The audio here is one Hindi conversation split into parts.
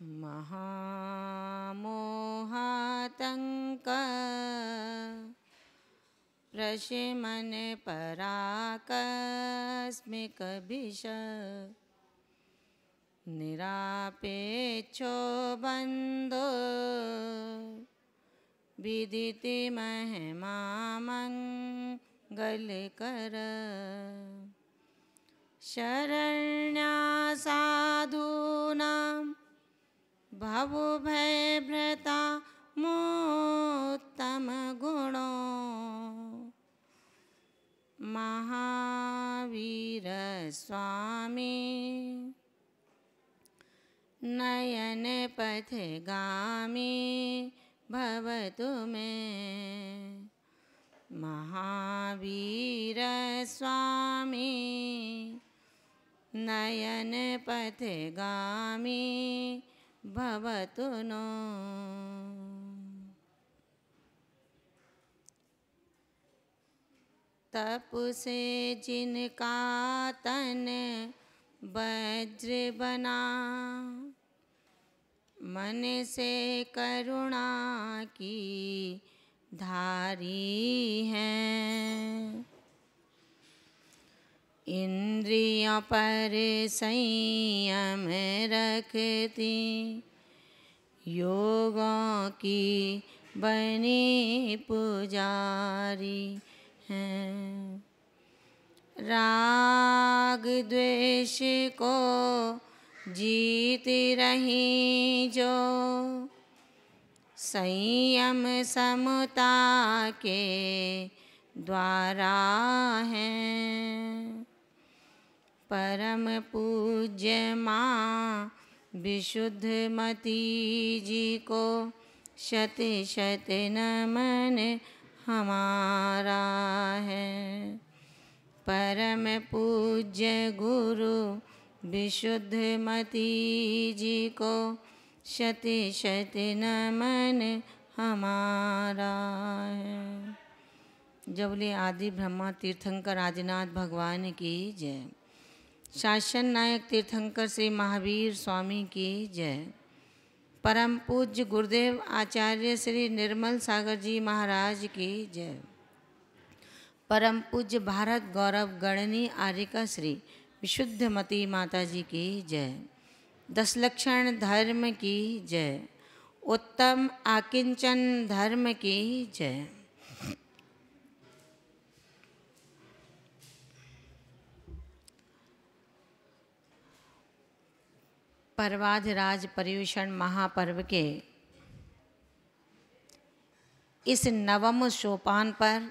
महामोहातङ्क प्रशिमन पराकस्मिकभिष निरापेक्षो बन्धो विदिति महिमामङ्गलकर शरण्या साधूना भव भय भ्रता मोत्तम गुणो महावीर स्वामी नयन पथ गामी भवतु मे महावीर स्वामी नयन पथ गामी भवतु नो तप से जिनका तन वज्र बना मन से करुणा की धारी है इंद्रियों पर संयम रखती योगों की बनी पुजारी हैं राग द्वेष को जीत रही जो संयम समता के द्वारा हैं परम पूज्य माँ मती जी को शत शत नमन हमारा है परम पूज्य गुरु मती जी को शत शत नमन हमारा है जबले आदि ब्रह्मा तीर्थंकर आदिनाथ भगवान की जय शासन नायक तीर्थंकर श्री महावीर स्वामी की जय परम पूज्य गुरुदेव आचार्य श्री निर्मल सागर जी महाराज की जय परम पूज्य भारत गौरव गणनी आर्यिका श्री विशुद्धमती माता जी की जय दसलक्षण धर्म की जय उत्तम आकिंचन धर्म की जय परवाध राज पर्यूषण महापर्व के इस नवम सोपान पर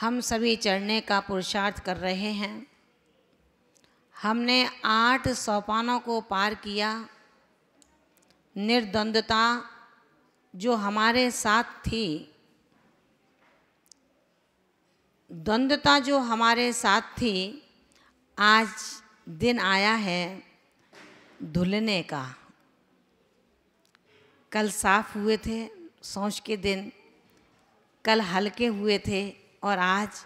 हम सभी चढ़ने का पुरुषार्थ कर रहे हैं हमने आठ सोपानों को पार किया निर्द्वंदता जो हमारे साथ थी द्वंदता जो हमारे साथ थी आज दिन आया है धुलने का कल साफ हुए थे सौंस के दिन कल हल्के हुए थे और आज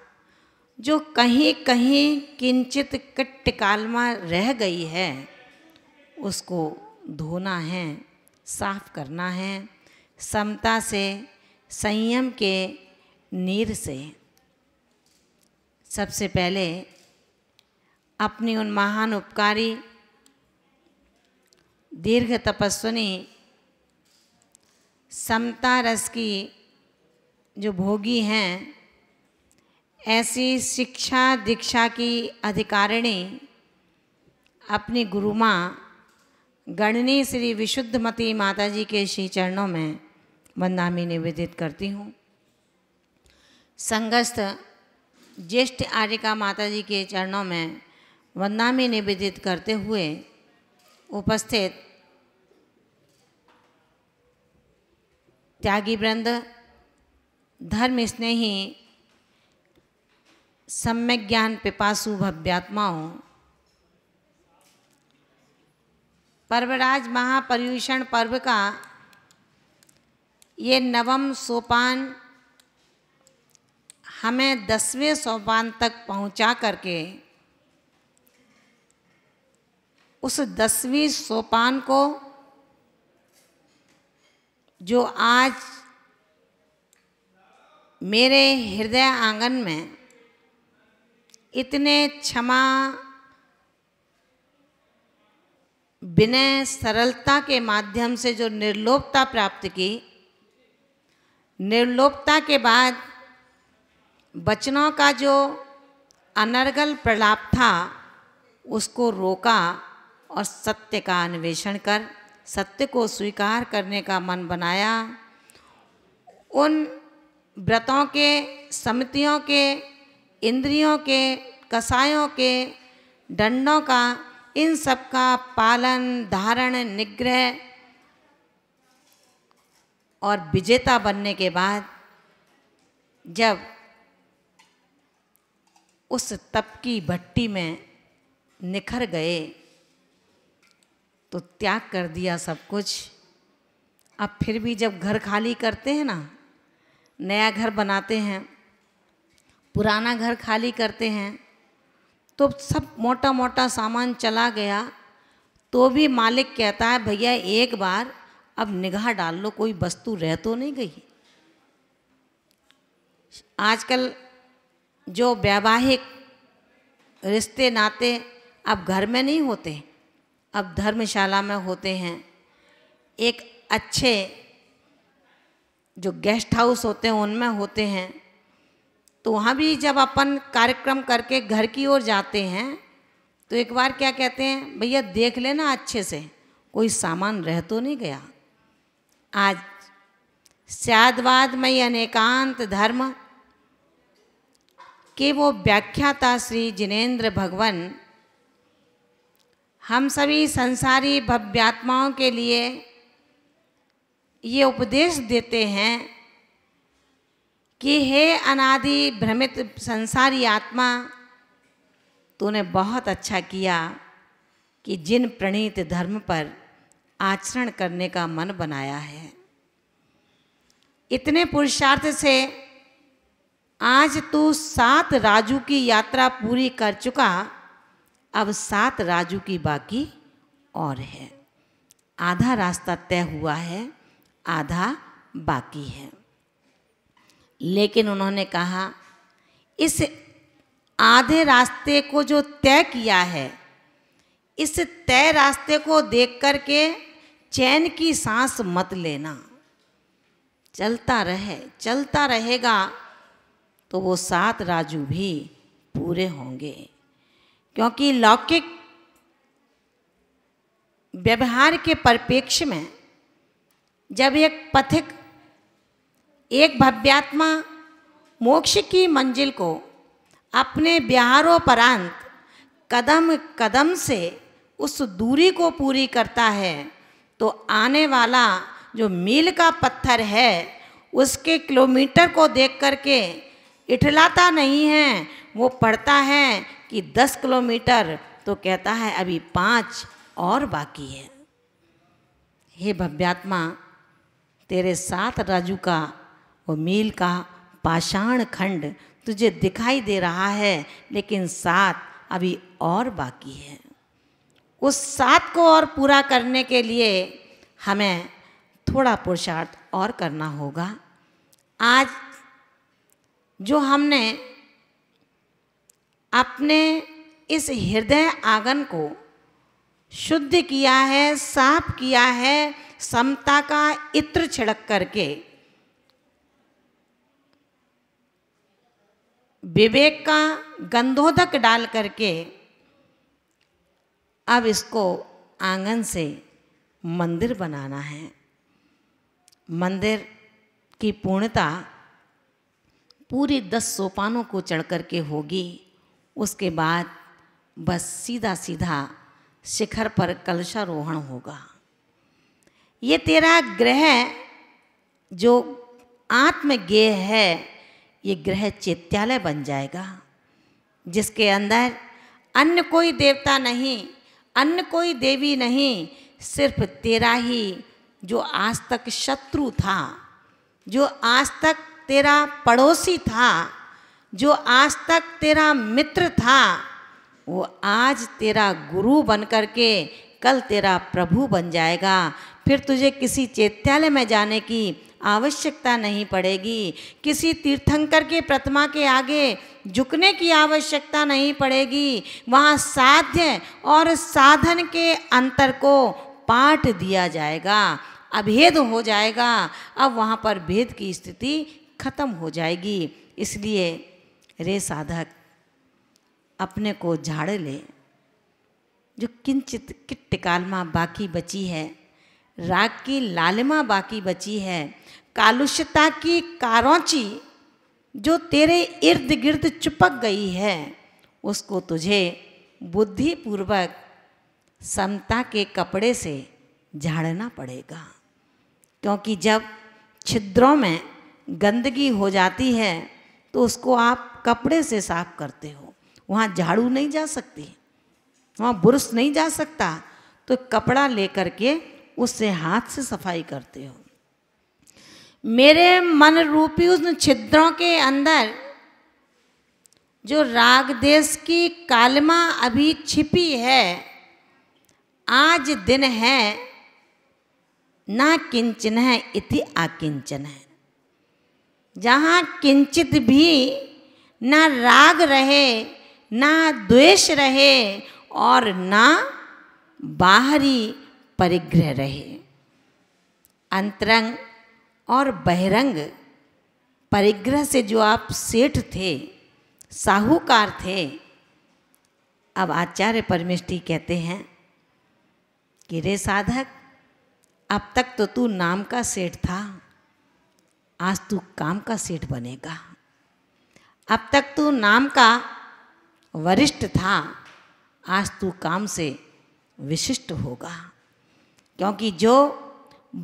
जो कहीं कहीं किंचित कट्ट कालमा रह गई है उसको धोना है साफ करना है समता से संयम के नीर से सबसे पहले अपनी उन महान उपकारी दीर्घ तपस्विनी समता रस की जो भोगी हैं ऐसी शिक्षा दीक्षा की अधिकारिणी अपनी गुरु माँ गणनी श्री विशुद्धमती माता जी के श्री चरणों में बंदामी निवेदित करती हूँ संगस्त ज्येष्ठ आर्यिका माता जी के चरणों में वंदना में निवेदित करते हुए उपस्थित त्यागी वृंद धर्म स्नेही सम्यक ज्ञान पिपासु भव्यात्माओं पर्वराज महापर्यूषण पर्व का ये नवम सोपान हमें दसवें सोपान तक पहुंचा करके उस दसवीं सोपान को जो आज मेरे हृदय आंगन में इतने क्षमा विनय सरलता के माध्यम से जो निर्लोपता प्राप्त की निर्लोपता के बाद बचनों का जो अनर्गल प्रलाप था उसको रोका और सत्य का अन्वेषण कर सत्य को स्वीकार करने का मन बनाया उन व्रतों के समितियों के इंद्रियों के कसायों के दंडों का इन सब का पालन धारण निग्रह और विजेता बनने के बाद जब उस तप की भट्टी में निखर गए तो त्याग कर दिया सब कुछ अब फिर भी जब घर खाली करते हैं ना नया घर बनाते हैं पुराना घर खाली करते हैं तो सब मोटा मोटा सामान चला गया तो भी मालिक कहता है भैया एक बार अब निगाह डाल लो कोई वस्तु रह तो नहीं गई आजकल जो वैवाहिक रिश्ते नाते अब घर में नहीं होते अब धर्मशाला में होते हैं एक अच्छे जो गेस्ट हाउस होते हैं उनमें होते हैं तो वहाँ भी जब अपन कार्यक्रम करके घर की ओर जाते हैं तो एक बार क्या कहते हैं भैया देख लेना अच्छे से कोई सामान रह तो नहीं गया आज मई अनेकांत धर्म के वो व्याख्याता श्री जिनेन्द्र भगवान हम सभी संसारी भव्यात्माओं के लिए ये उपदेश देते हैं कि हे अनादि भ्रमित संसारी आत्मा तूने बहुत अच्छा किया कि जिन प्रणीत धर्म पर आचरण करने का मन बनाया है इतने पुरुषार्थ से आज तू सात राजू की यात्रा पूरी कर चुका अब सात राजू की बाकी और है आधा रास्ता तय हुआ है आधा बाकी है लेकिन उन्होंने कहा इस आधे रास्ते को जो तय किया है इस तय रास्ते को देख कर के चैन की सांस मत लेना चलता रहे चलता रहेगा तो वो सात राजू भी पूरे होंगे क्योंकि लौकिक व्यवहार के परिप्रेक्ष्य में जब एक पथिक एक भव्यात्मा मोक्ष की मंजिल को अपने व्याहारोपरांत कदम कदम से उस दूरी को पूरी करता है तो आने वाला जो मील का पत्थर है उसके किलोमीटर को देख करके इठलाता नहीं है वो पढ़ता है कि दस किलोमीटर तो कहता है अभी पाँच और बाकी है हे भव्यात्मा तेरे साथ राजू का वो मील का पाषाण खंड तुझे दिखाई दे रहा है लेकिन सात अभी और बाकी है उस सात को और पूरा करने के लिए हमें थोड़ा पुरुषार्थ और करना होगा आज जो हमने आपने इस हृदय आंगन को शुद्ध किया है साफ किया है समता का इत्र छिड़क करके विवेक का गंधोदक डाल करके अब इसको आंगन से मंदिर बनाना है मंदिर की पूर्णता पूरी दस सोपानों को चढ़ करके होगी उसके बाद बस सीधा सीधा शिखर पर कलशारोहण होगा ये तेरा ग्रह जो आत्मज्ञ है ये ग्रह चैत्यालय बन जाएगा जिसके अंदर अन्य कोई देवता नहीं अन्य कोई देवी नहीं सिर्फ तेरा ही जो आज तक शत्रु था जो आज तक तेरा पड़ोसी था जो आज तक तेरा मित्र था वो आज तेरा गुरु बन कर के कल तेरा प्रभु बन जाएगा फिर तुझे किसी चैत्यालय में जाने की आवश्यकता नहीं पड़ेगी किसी तीर्थंकर के प्रतिमा के आगे झुकने की आवश्यकता नहीं पड़ेगी वहाँ साध्य और साधन के अंतर को पाठ दिया जाएगा अभेद हो जाएगा अब वहाँ पर भेद की स्थिति खत्म हो जाएगी इसलिए रे साधक अपने को झाड़ ले जो किंचित किट्ट कालमा बाकी बची है राग की लालिमा बाकी बची है कालुष्यता की कारोची जो तेरे इर्द गिर्द चुपक गई है उसको तुझे बुद्धिपूर्वक समता के कपड़े से झाड़ना पड़ेगा क्योंकि जब छिद्रों में गंदगी हो जाती है तो उसको आप कपड़े से साफ करते हो वहाँ झाड़ू नहीं जा सकती वहाँ बुरुश नहीं जा सकता तो कपड़ा लेकर के उससे हाथ से सफाई करते हो मेरे मन रूपी उन छिद्रों के अंदर जो राग देश की कालमा अभी छिपी है आज दिन है ना किंचन है इति आकिंचन है जहाँ किंचित भी ना राग रहे ना द्वेष रहे और ना बाहरी परिग्रह रहे अंतरंग और बहिरंग परिग्रह से जो आप सेठ थे साहूकार थे अब आचार्य परमिष्टि कहते हैं कि रे साधक अब तक तो तू नाम का सेठ था आज तू काम का सेठ बनेगा अब तक तू नाम का वरिष्ठ था आज तू काम से विशिष्ट होगा क्योंकि जो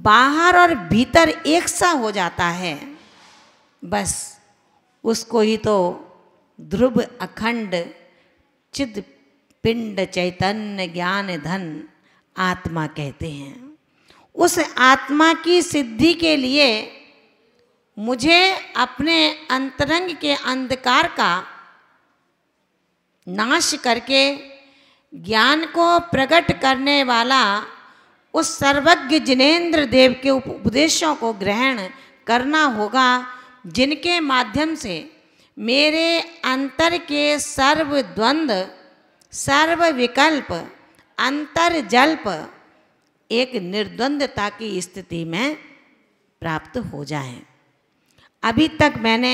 बाहर और भीतर एक सा हो जाता है बस उसको ही तो ध्रुव अखंड चिद पिंड चैतन्य ज्ञान धन आत्मा कहते हैं उस आत्मा की सिद्धि के लिए मुझे अपने अंतरंग के अंधकार का नाश करके ज्ञान को प्रकट करने वाला उस सर्वज्ञ जिनेन्द्र देव के उपदेशों को ग्रहण करना होगा जिनके माध्यम से मेरे अंतर के सर्व द्वंद्व सर्व विकल्प अंतर जल्प एक निर्द्वंदता की स्थिति में प्राप्त हो जाए अभी तक मैंने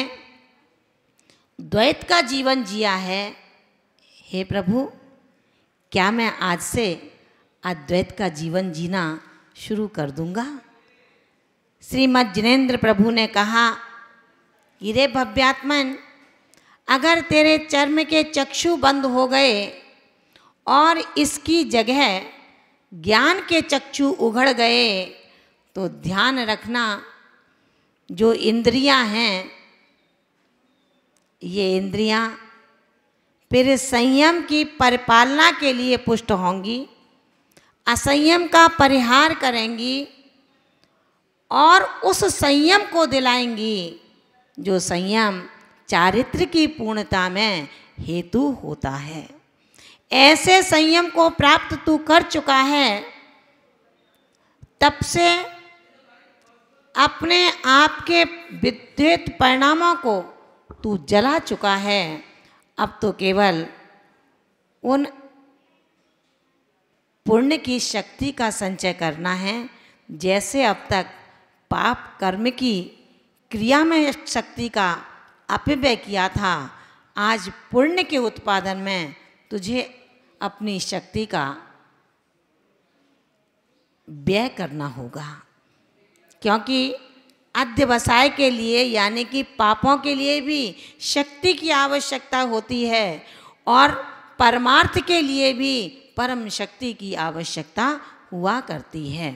द्वैत का जीवन जिया है हे प्रभु क्या मैं आज से अद्वैत का जीवन जीना शुरू कर दूंगा श्रीमद जिनेन्द्र प्रभु ने कहा कि रे भव्यात्मन अगर तेरे चर्म के चक्षु बंद हो गए और इसकी जगह ज्ञान के चक्षु उघड़ गए तो ध्यान रखना जो इंद्रियां हैं ये इंद्रियां फिर संयम की परिपालना के लिए पुष्ट होंगी असंयम का परिहार करेंगी और उस संयम को दिलाएंगी जो संयम चारित्र की पूर्णता में हेतु होता है ऐसे संयम को प्राप्त तू कर चुका है तब से अपने आप के विद्युत परिणामों को तू जला चुका है अब तो केवल उन पुण्य की शक्ति का संचय करना है जैसे अब तक पाप कर्म की क्रिया में शक्ति का अपव्यय किया था आज पुण्य के उत्पादन में तुझे अपनी शक्ति का व्यय करना होगा क्योंकि अध्यवसाय के लिए यानी कि पापों के लिए भी शक्ति की आवश्यकता होती है और परमार्थ के लिए भी परम शक्ति की आवश्यकता हुआ करती है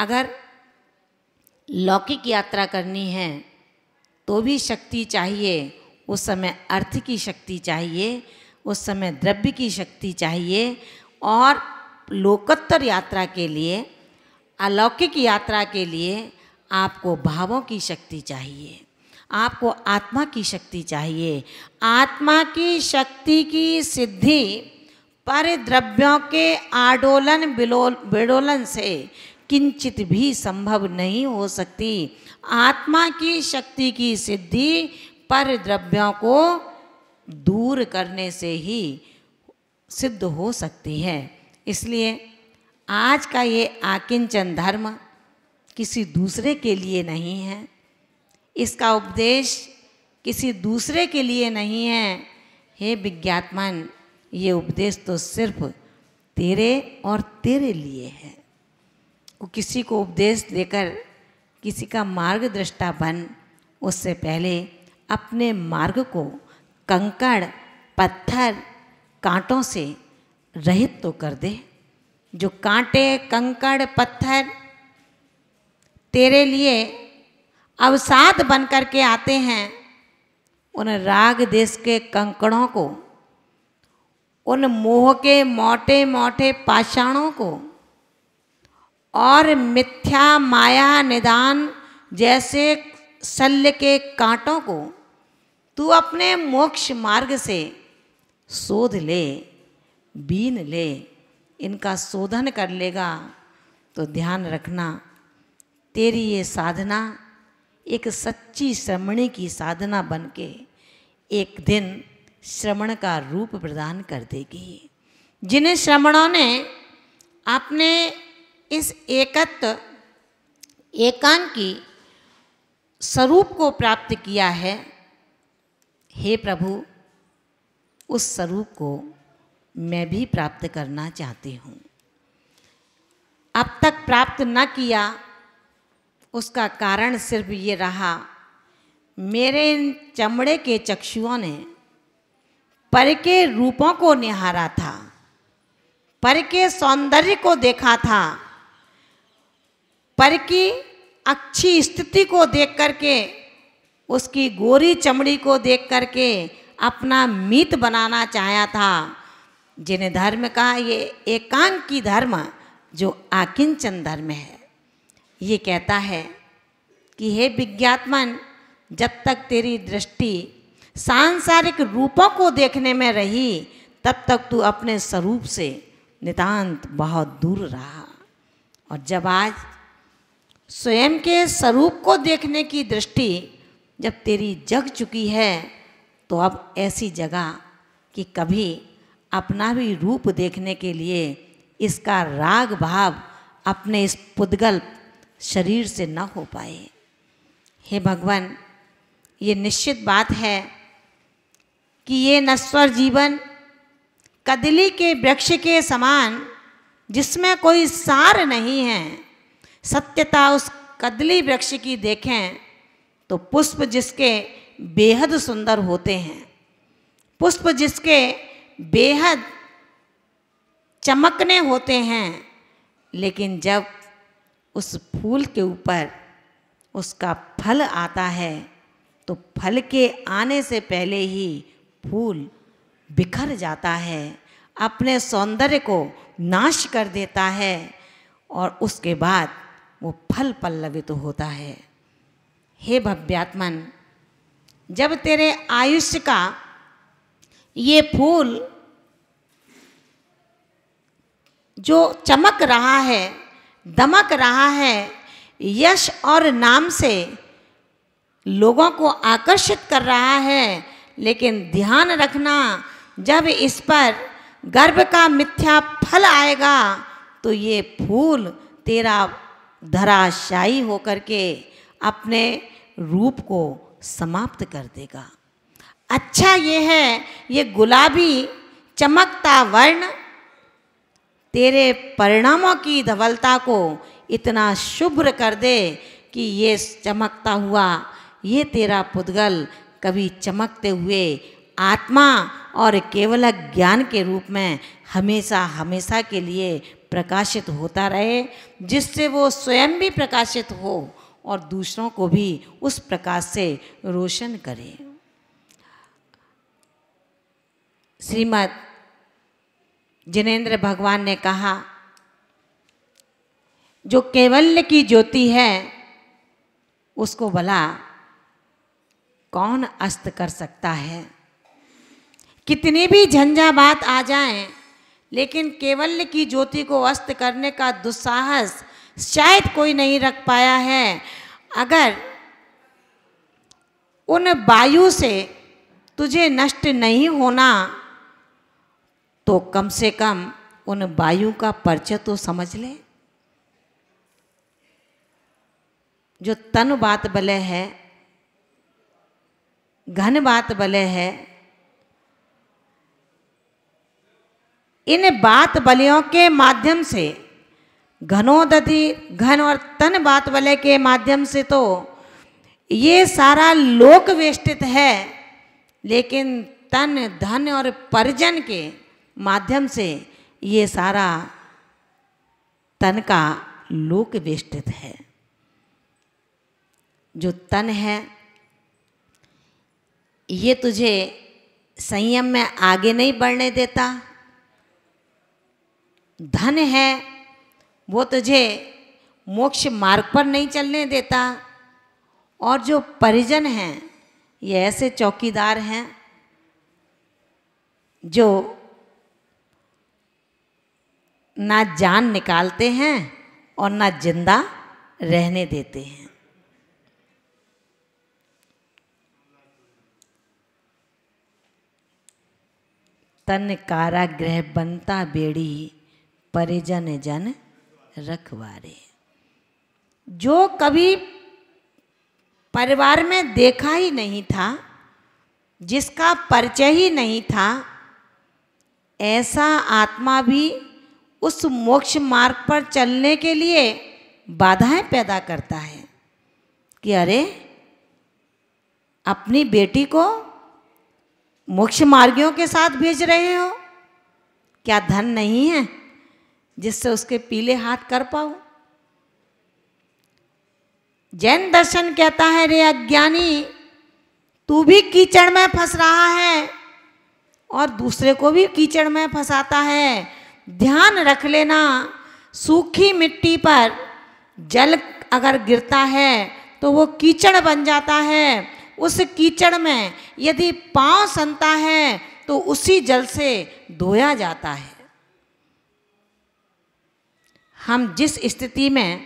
अगर लौकिक यात्रा करनी है तो भी शक्ति चाहिए उस समय अर्थ की शक्ति चाहिए उस समय द्रव्य की शक्ति चाहिए और लोकोत्तर यात्रा के लिए अलौकिक यात्रा के लिए आपको भावों की शक्ति चाहिए आपको आत्मा की शक्ति चाहिए आत्मा की शक्ति की सिद्धि पर द्रव्यों के आडोलन बिलोल बिडोलन से किंचित भी संभव नहीं हो सकती आत्मा की शक्ति की सिद्धि पर द्रव्यों को दूर करने से ही सिद्ध हो सकती है इसलिए आज का ये आकिंचन धर्म किसी दूसरे के लिए नहीं है इसका उपदेश किसी दूसरे के लिए नहीं है हे विज्ञातमान ये उपदेश तो सिर्फ तेरे और तेरे लिए है वो किसी को उपदेश देकर किसी का मार्ग दृष्टा बन उससे पहले अपने मार्ग को कंकड़ पत्थर कांटों से रहित तो कर दे जो कांटे कंकड़ पत्थर तेरे लिए अवसाद बन कर के आते हैं उन राग देश के कंकड़ों को उन मोह के मोटे मोटे पाषाणों को और मिथ्या माया निदान जैसे शल्य के कांटों को तू अपने मोक्ष मार्ग से शोध ले बीन ले इनका शोधन कर लेगा तो ध्यान रखना तेरी ये साधना एक सच्ची श्रमणी की साधना बन के एक दिन श्रवण का रूप प्रदान कर देगी जिन्हें श्रवणों ने आपने इस एकत्व एकांत की स्वरूप को प्राप्त किया है हे प्रभु उस स्वरूप को मैं भी प्राप्त करना चाहती हूँ अब तक प्राप्त न किया उसका कारण सिर्फ ये रहा मेरे इन चमड़े के चक्षुओं ने पर के रूपों को निहारा था पर के सौंदर्य को देखा था पर की अच्छी स्थिति को देख करके उसकी गोरी चमड़ी को देख करके अपना मीत बनाना चाहा था जिन्हें धर्म कहा ये एकांकी धर्म जो आकिंचन धर्म है ये कहता है कि हे विज्ञात्मन जब तक तेरी दृष्टि सांसारिक रूपों को देखने में रही तब तक तू अपने स्वरूप से नितांत बहुत दूर रहा और जब आज स्वयं के स्वरूप को देखने की दृष्टि जब तेरी जग चुकी है तो अब ऐसी जगह कि कभी अपना भी रूप देखने के लिए इसका राग भाव अपने इस पुद्गल शरीर से न हो पाए हे भगवान ये निश्चित बात है कि ये नश्वर जीवन कदली के वृक्ष के समान जिसमें कोई सार नहीं है सत्यता उस कदली वृक्ष की देखें तो पुष्प जिसके बेहद सुंदर होते हैं पुष्प जिसके बेहद चमकने होते हैं लेकिन जब उस फूल के ऊपर उसका फल आता है तो फल के आने से पहले ही फूल बिखर जाता है अपने सौंदर्य को नाश कर देता है और उसके बाद वो फल पल्लवित तो होता है हे भव्यात्मन जब तेरे आयुष्य का ये फूल जो चमक रहा है दमक रहा है यश और नाम से लोगों को आकर्षित कर रहा है लेकिन ध्यान रखना जब इस पर गर्भ का मिथ्या फल आएगा तो ये फूल तेरा धराशायी होकर के अपने रूप को समाप्त कर देगा अच्छा ये है ये गुलाबी चमकता वर्ण तेरे परिणामों की धवलता को इतना शुभ्र कर दे कि ये चमकता हुआ ये तेरा पुद्गल कभी चमकते हुए आत्मा और केवल ज्ञान के रूप में हमेशा हमेशा के लिए प्रकाशित होता रहे जिससे वो स्वयं भी प्रकाशित हो और दूसरों को भी उस प्रकाश से रोशन करे श्रीमद जिनेन्द्र भगवान ने कहा जो केवल्य की ज्योति है उसको भला कौन अस्त कर सकता है कितनी भी झंझा बात आ जाए लेकिन केवल्य की ज्योति को अस्त करने का दुस्साहस शायद कोई नहीं रख पाया है अगर उन वायु से तुझे नष्ट नहीं होना तो कम से कम उन वायु का परिचय तो समझ लें जो तन बात बले है घन बात बले है इन बात बलियों के माध्यम से घनोदधि घन और तन बात बले के माध्यम से तो ये सारा लोक वेष्टित है लेकिन तन धन और परिजन के माध्यम से ये सारा तन का लोक वेष्टित है जो तन है ये तुझे संयम में आगे नहीं बढ़ने देता धन है वो तुझे मोक्ष मार्ग पर नहीं चलने देता और जो परिजन हैं ये ऐसे चौकीदार हैं जो ना जान निकालते हैं और ना जिंदा रहने देते हैं तन कारागृह बनता बेड़ी परिजन जन रखवारे जो कभी परिवार में देखा ही नहीं था जिसका परिचय ही नहीं था ऐसा आत्मा भी उस मोक्ष मार्ग पर चलने के लिए बाधाएं पैदा करता है कि अरे अपनी बेटी को मोक्ष मार्गियों के साथ भेज रहे हो क्या धन नहीं है जिससे उसके पीले हाथ कर पाओ जैन दर्शन कहता है रे अज्ञानी तू भी कीचड़ में फंस रहा है और दूसरे को भी कीचड़ में फंसाता है ध्यान रख लेना सूखी मिट्टी पर जल अगर गिरता है तो वो कीचड़ बन जाता है उस कीचड़ में यदि पांव सनता है तो उसी जल से धोया जाता है हम जिस स्थिति में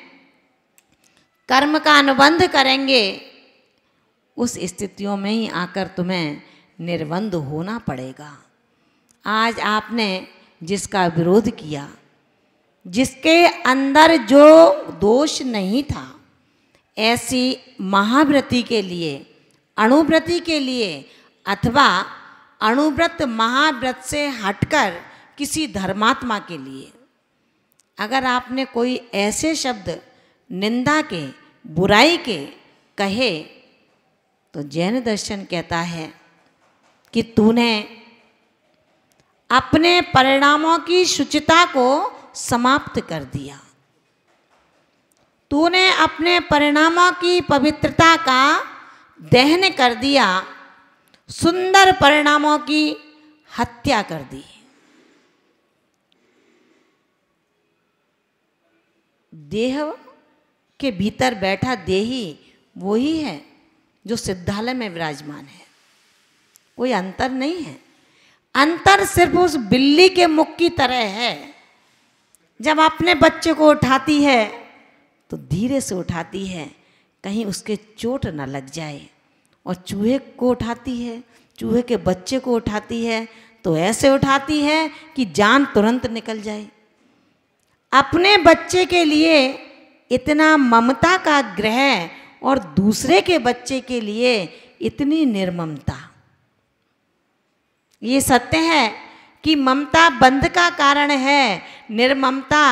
कर्म का अनुबंध करेंगे उस स्थितियों में ही आकर तुम्हें निर्बंध होना पड़ेगा आज आपने जिसका विरोध किया जिसके अंदर जो दोष नहीं था ऐसी महाव्रति के लिए अणुव्रति के लिए अथवा अणुव्रत महाव्रत से हटकर किसी धर्मात्मा के लिए अगर आपने कोई ऐसे शब्द निंदा के बुराई के कहे तो जैन दर्शन कहता है कि तूने अपने परिणामों की शुचिता को समाप्त कर दिया तूने अपने परिणामों की पवित्रता का दहन कर दिया सुंदर परिणामों की हत्या कर दी देह के भीतर बैठा देही वही है जो सिद्धालय में विराजमान है कोई अंतर नहीं है अंतर सिर्फ उस बिल्ली के मुख की तरह है जब अपने बच्चे को उठाती है तो धीरे से उठाती है कहीं उसके चोट ना लग जाए और चूहे को उठाती है चूहे के बच्चे को उठाती है तो ऐसे उठाती है कि जान तुरंत निकल जाए अपने बच्चे के लिए इतना ममता का ग्रह और दूसरे के बच्चे के लिए इतनी निर्ममता ये सत्य है कि ममता बंध का कारण है निर्ममता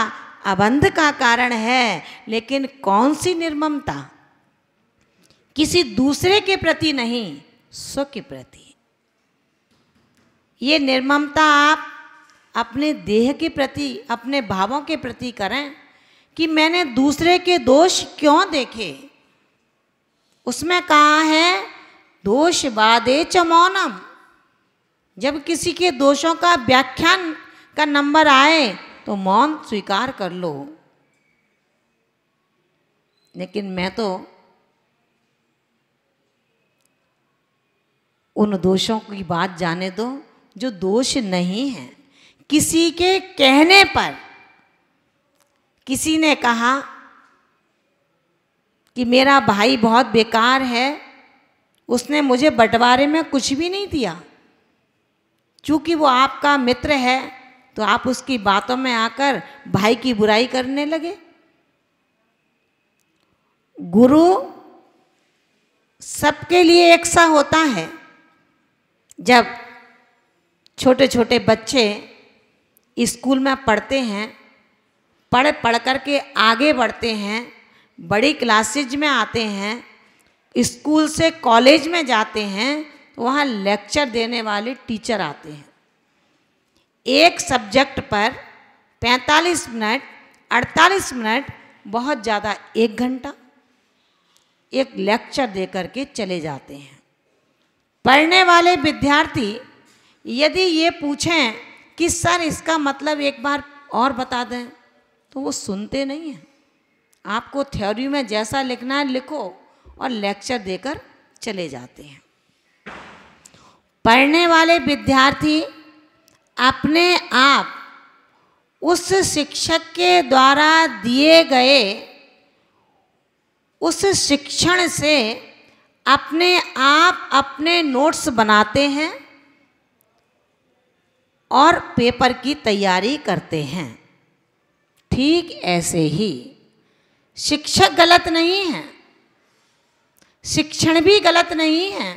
अबंध का कारण है लेकिन कौन सी निर्ममता किसी दूसरे के प्रति नहीं स्व के प्रति ये निर्ममता आप अपने देह के प्रति अपने भावों के प्रति करें कि मैंने दूसरे के दोष क्यों देखे उसमें कहा है दोष वादे चमौनम जब किसी के दोषों का व्याख्यान का नंबर आए तो मौन स्वीकार कर लो लेकिन मैं तो उन दोषों की बात जाने दो जो दोष नहीं है किसी के कहने पर किसी ने कहा कि मेरा भाई बहुत बेकार है उसने मुझे बंटवारे में कुछ भी नहीं दिया चूँकि वो आपका मित्र है तो आप उसकी बातों में आकर भाई की बुराई करने लगे गुरु सबके लिए एक सा होता है जब छोटे छोटे बच्चे स्कूल में पढ़ते हैं पढ़ पढ़ कर के आगे बढ़ते हैं बड़ी क्लासेज में आते हैं स्कूल से कॉलेज में जाते हैं वहाँ लेक्चर देने वाले टीचर आते हैं एक सब्जेक्ट पर 45 मिनट 48 मिनट बहुत ज़्यादा एक घंटा एक लेक्चर दे करके चले जाते हैं पढ़ने वाले विद्यार्थी यदि ये पूछें कि सर इसका मतलब एक बार और बता दें तो वो सुनते नहीं हैं आपको थ्योरी में जैसा लिखना है लिखो और लेक्चर देकर चले जाते हैं पढ़ने वाले विद्यार्थी अपने आप उस शिक्षक के द्वारा दिए गए उस शिक्षण से अपने आप अपने नोट्स बनाते हैं और पेपर की तैयारी करते हैं ठीक ऐसे ही शिक्षक गलत नहीं है शिक्षण भी गलत नहीं है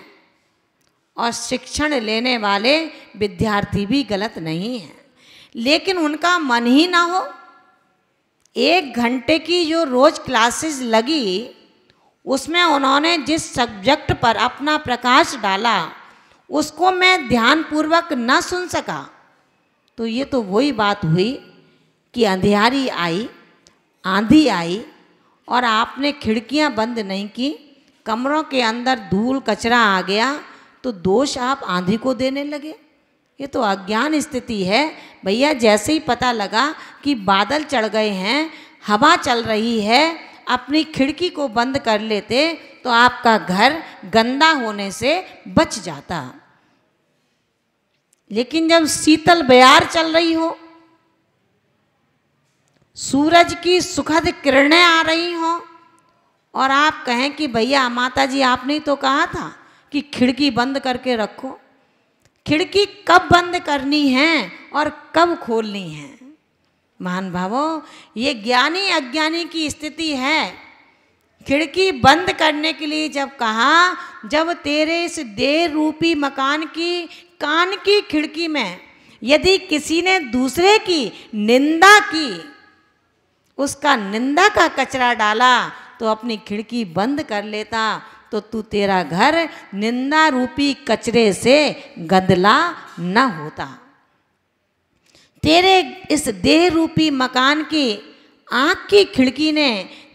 और शिक्षण लेने वाले विद्यार्थी भी गलत नहीं हैं लेकिन उनका मन ही ना हो एक घंटे की जो रोज़ क्लासेस लगी उसमें उन्होंने जिस सब्जेक्ट पर अपना प्रकाश डाला उसको मैं ध्यानपूर्वक न सुन सका तो ये तो वही बात हुई कि अंधेरी आई आंधी आई और आपने खिड़कियां बंद नहीं की कमरों के अंदर धूल कचरा आ गया तो दोष आप आंधी को देने लगे ये तो अज्ञान स्थिति है भैया जैसे ही पता लगा कि बादल चढ़ गए हैं हवा चल रही है अपनी खिड़की को बंद कर लेते तो आपका घर गंदा होने से बच जाता लेकिन जब शीतल बयार चल रही हो सूरज की सुखद किरणें आ रही हों और आप कहें कि भैया माता जी आपने तो कहा था कि खिड़की बंद करके रखो खिड़की कब बंद करनी है और कब खोलनी है महान भावो ये ज्ञानी अज्ञानी की स्थिति है खिड़की बंद करने के लिए जब कहा जब तेरे इस देर रूपी मकान की कान की खिड़की में यदि किसी ने दूसरे की निंदा की उसका निंदा का कचरा डाला तो अपनी खिड़की बंद कर लेता तो तू तेरा घर निंदा रूपी कचरे से गंदला न होता तेरे इस देह रूपी मकान की आँख की खिड़की ने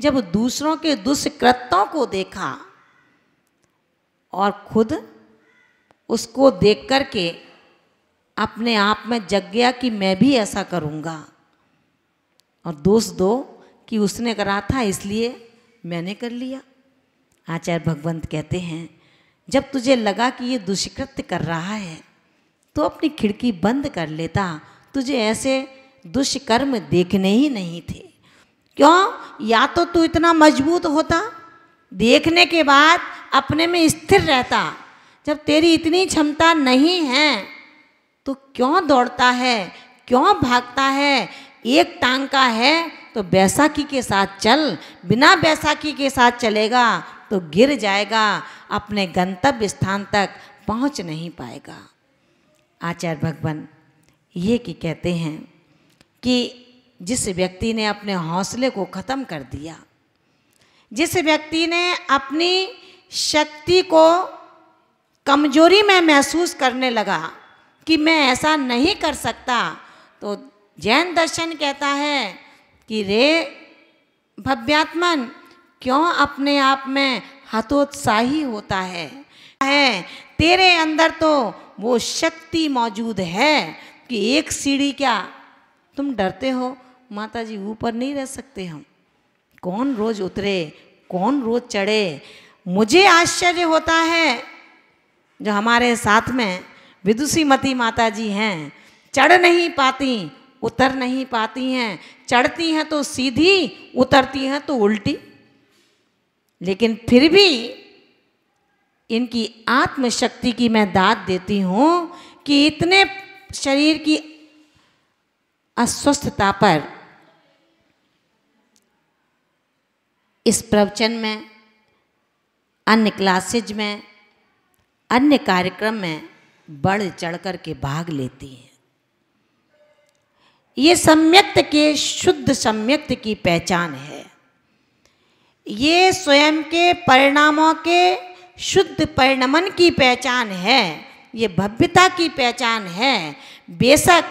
जब दूसरों के दुष्कृत्यों को देखा और खुद उसको देख कर के अपने आप में जग गया कि मैं भी ऐसा करूँगा और दोस्त दो कि उसने करा था इसलिए मैंने कर लिया आचार्य भगवंत कहते हैं जब तुझे लगा कि ये दुष्कृत्य कर रहा है तो अपनी खिड़की बंद कर लेता तुझे ऐसे दुष्कर्म देखने ही नहीं थे क्यों या तो तू इतना मजबूत होता देखने के बाद अपने में स्थिर रहता जब तेरी इतनी क्षमता नहीं है तो क्यों दौड़ता है क्यों भागता है एक टांग का है तो बैसाखी के साथ चल बिना बैसाखी के साथ चलेगा तो गिर जाएगा अपने गंतव्य स्थान तक पहुंच नहीं पाएगा आचार्य भगवान ये कि कहते हैं कि जिस व्यक्ति ने अपने हौसले को ख़त्म कर दिया जिस व्यक्ति ने अपनी शक्ति को कमजोरी में महसूस करने लगा कि मैं ऐसा नहीं कर सकता तो जैन दर्शन कहता है कि रे भव्यात्मन क्यों अपने आप में हतोत्साही होता है है तेरे अंदर तो वो शक्ति मौजूद है कि एक सीढ़ी क्या तुम डरते हो माता जी ऊपर नहीं रह सकते हम कौन रोज उतरे कौन रोज चढ़े मुझे आश्चर्य होता है जो हमारे साथ में विदुषीमती माता जी हैं चढ़ नहीं पाती उतर नहीं पाती हैं चढ़ती हैं तो सीधी उतरती हैं तो उल्टी लेकिन फिर भी इनकी आत्मशक्ति की मैं दाद देती हूँ कि इतने शरीर की अस्वस्थता पर इस प्रवचन में अन्य क्लासेज में अन्य कार्यक्रम में बढ़ चढ़ कर के भाग लेती हैं ये सम्यक्त के शुद्ध सम्यक्त की पहचान है ये स्वयं के परिणामों के शुद्ध परिणमन की पहचान है ये भव्यता की पहचान है बेशक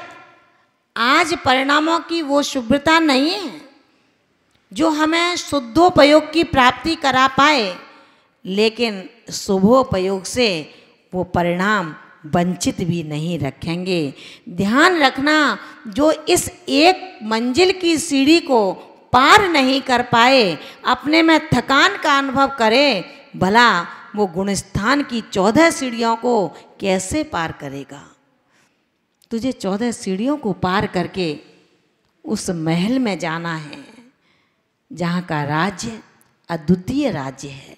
आज परिणामों की वो शुभ्रता नहीं है जो हमें शुद्धोपयोग की प्राप्ति करा पाए लेकिन शुभोपयोग से वो परिणाम वंचित भी नहीं रखेंगे ध्यान रखना जो इस एक मंजिल की सीढ़ी को पार नहीं कर पाए अपने में थकान का अनुभव करे भला वो गुणस्थान की चौदह सीढ़ियों को कैसे पार करेगा तुझे चौदह सीढ़ियों को पार करके उस महल में जाना है जहाँ का राज्य अद्वितीय राज्य है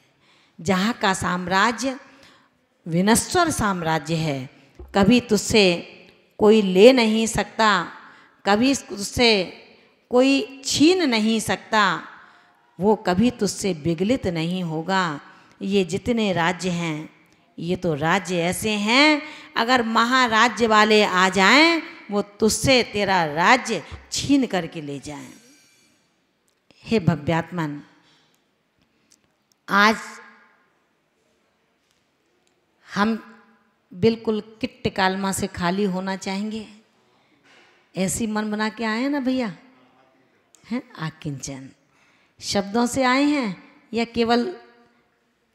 जहाँ का साम्राज्य विनश्वर साम्राज्य है कभी तुझसे कोई ले नहीं सकता कभी तुझसे कोई छीन नहीं सकता वो कभी तुझसे विगलित नहीं होगा ये जितने राज्य हैं ये तो राज्य ऐसे हैं अगर महाराज्य वाले आ जाएं वो तुझसे तेरा राज्य छीन करके ले जाएं हे भव्यात्मन आज हम बिल्कुल किट्ट कालमा से खाली होना चाहेंगे ऐसी मन बना के आए ना भैया हैं आकिंचन शब्दों से आए हैं या केवल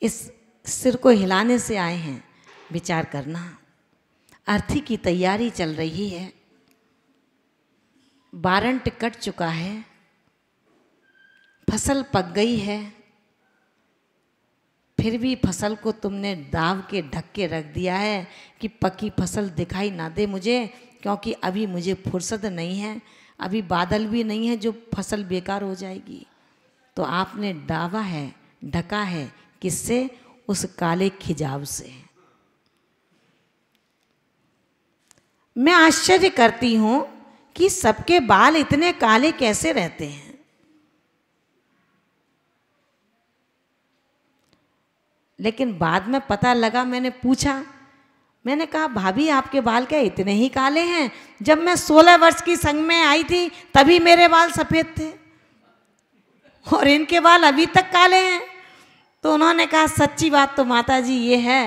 इस सिर को हिलाने से आए हैं विचार करना अर्थी की तैयारी चल रही है बारंट कट चुका है फसल पक गई है फिर भी फसल को तुमने दाव के ढक के रख दिया है कि पकी फसल दिखाई ना दे मुझे क्योंकि अभी मुझे फुर्सत नहीं है अभी बादल भी नहीं है जो फसल बेकार हो जाएगी तो आपने डावा है ढका है किससे उस काले खिजाव से मैं आश्चर्य करती हूं कि सबके बाल इतने काले कैसे रहते हैं लेकिन बाद में पता लगा मैंने पूछा मैंने कहा भाभी आपके बाल क्या इतने ही काले हैं जब मैं सोलह वर्ष की संग में आई थी तभी मेरे बाल सफ़ेद थे और इनके बाल अभी तक काले हैं तो उन्होंने कहा सच्ची बात तो माता जी ये है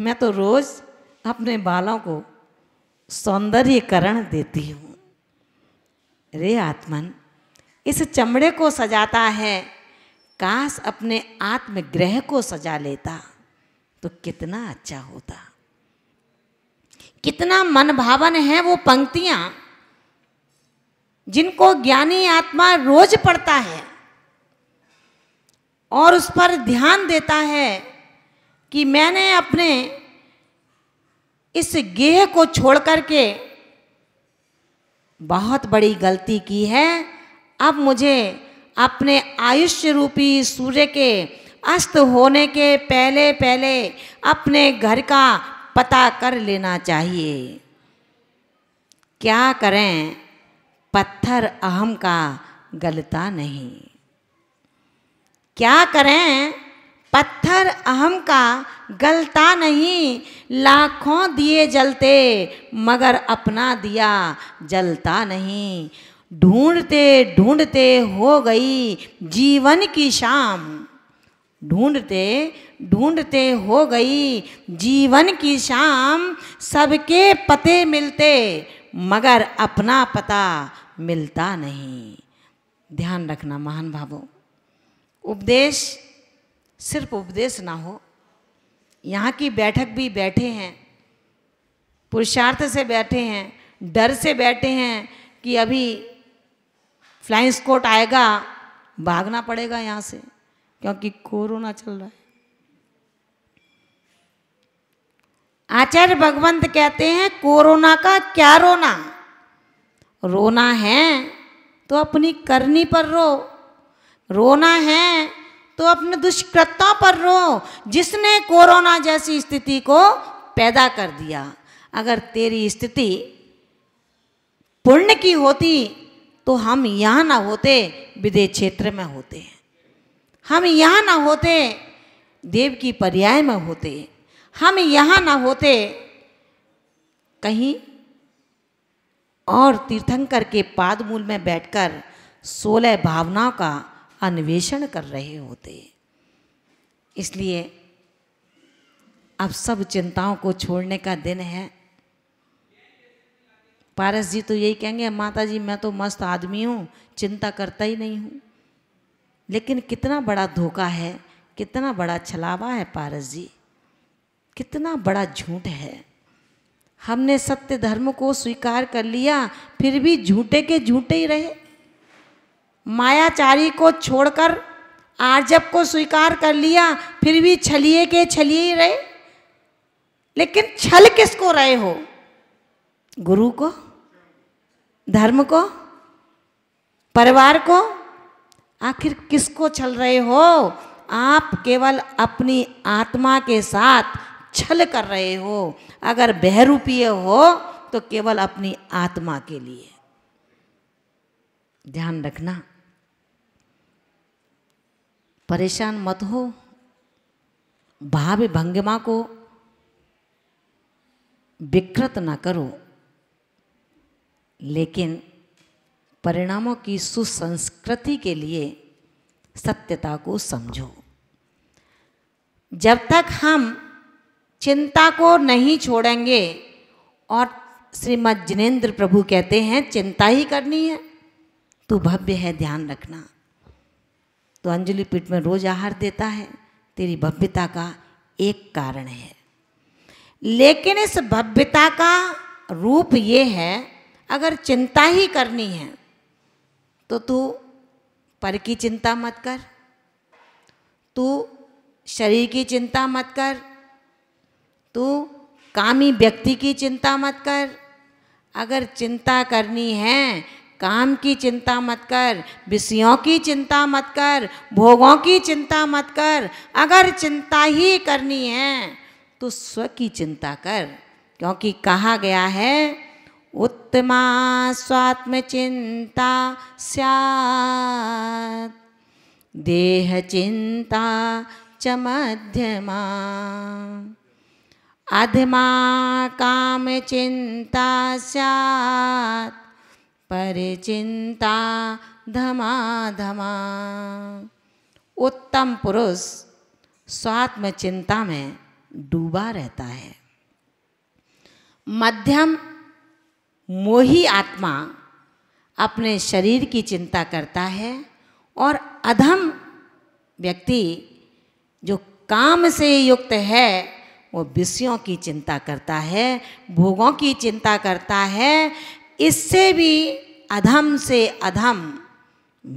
मैं तो रोज़ अपने बालों को सौंदर्यकरण देती हूँ रे आत्मन इस चमड़े को सजाता है काश अपने आत्मग्रह को सजा लेता तो कितना अच्छा होता कितना मन भावन है वो पंक्तियां जिनको ज्ञानी आत्मा रोज पढ़ता है और उस पर ध्यान देता है कि मैंने अपने इस गेह को छोड़ करके बहुत बड़ी गलती की है अब मुझे अपने आयुष्य रूपी सूर्य के अस्त होने के पहले पहले अपने घर का पता कर लेना चाहिए क्या करें पत्थर अहम का गलता नहीं क्या करें पत्थर अहम का गलता नहीं लाखों दिए जलते मगर अपना दिया जलता नहीं ढूंढते ढूंढते हो गई जीवन की शाम ढूंढते ढूंढते हो गई जीवन की शाम सबके पते मिलते मगर अपना पता मिलता नहीं ध्यान रखना महान भावो उपदेश सिर्फ उपदेश ना हो यहाँ की बैठक भी बैठे हैं पुरुषार्थ से बैठे हैं डर से बैठे हैं कि अभी फ्लाइंग स्कोट आएगा भागना पड़ेगा यहाँ से क्योंकि कोरोना चल रहा है आचार्य भगवंत कहते हैं कोरोना का क्या रोना रोना है तो अपनी करनी पर रो रोना है तो अपने दुष्कृत्यों पर रो जिसने कोरोना जैसी स्थिति को पैदा कर दिया अगर तेरी स्थिति पुण्य की होती तो हम यहाँ ना होते विदेश क्षेत्र में होते हम यहाँ ना होते देव की पर्याय में होते हम यहाँ ना होते कहीं और तीर्थंकर के पादमूल में बैठकर सोलह भावनाओं का अन्वेषण कर रहे होते इसलिए अब सब चिंताओं को छोड़ने का दिन है पारस जी तो यही कहेंगे माता जी मैं तो मस्त आदमी हूँ चिंता करता ही नहीं हूँ लेकिन कितना बड़ा धोखा है कितना बड़ा छलावा है पारस जी कितना बड़ा झूठ है हमने सत्य धर्म को स्वीकार कर लिया फिर भी झूठे के झूठे ही रहे मायाचारी को छोड़कर आर्जब को स्वीकार कर लिया फिर भी छलिए के छलिए ही रहे लेकिन छल किसको रहे हो गुरु को धर्म को परिवार को आखिर किसको छल रहे हो आप केवल अपनी आत्मा के साथ छल कर रहे हो अगर बहरूपीय हो तो केवल अपनी आत्मा के लिए ध्यान रखना परेशान मत हो भाव भंगिमा को विकृत ना करो लेकिन परिणामों की सुसंस्कृति के लिए सत्यता को समझो जब तक हम चिंता को नहीं छोड़ेंगे और श्रीमद जिनेन्द्र प्रभु कहते हैं चिंता ही करनी है तू तो भव्य है ध्यान रखना तो अंजलि पीठ में रोज आहार देता है तेरी भव्यता का एक कारण है लेकिन इस भव्यता का रूप ये है अगर चिंता ही करनी है तो तू पर की चिंता मत कर तू शरीर की चिंता मत कर तू कामी व्यक्ति की चिंता मत कर अगर चिंता करनी है काम की चिंता मत कर विषयों की चिंता मत कर भोगों की चिंता मत कर अगर चिंता ही करनी है तो स्व की चिंता कर क्योंकि कहा गया है उत्तमा स्वात्म चिंता स्यात् देह चिंता च मध्यमा अधमा पर स्यात् धमा धमा उत्तम पुरुष स्वात्म चिंता में डूबा रहता है मध्यम मोही आत्मा अपने शरीर की चिंता करता है और अधम व्यक्ति जो काम से युक्त है वो विषयों की चिंता करता है भोगों की चिंता करता है इससे भी अधम से अधम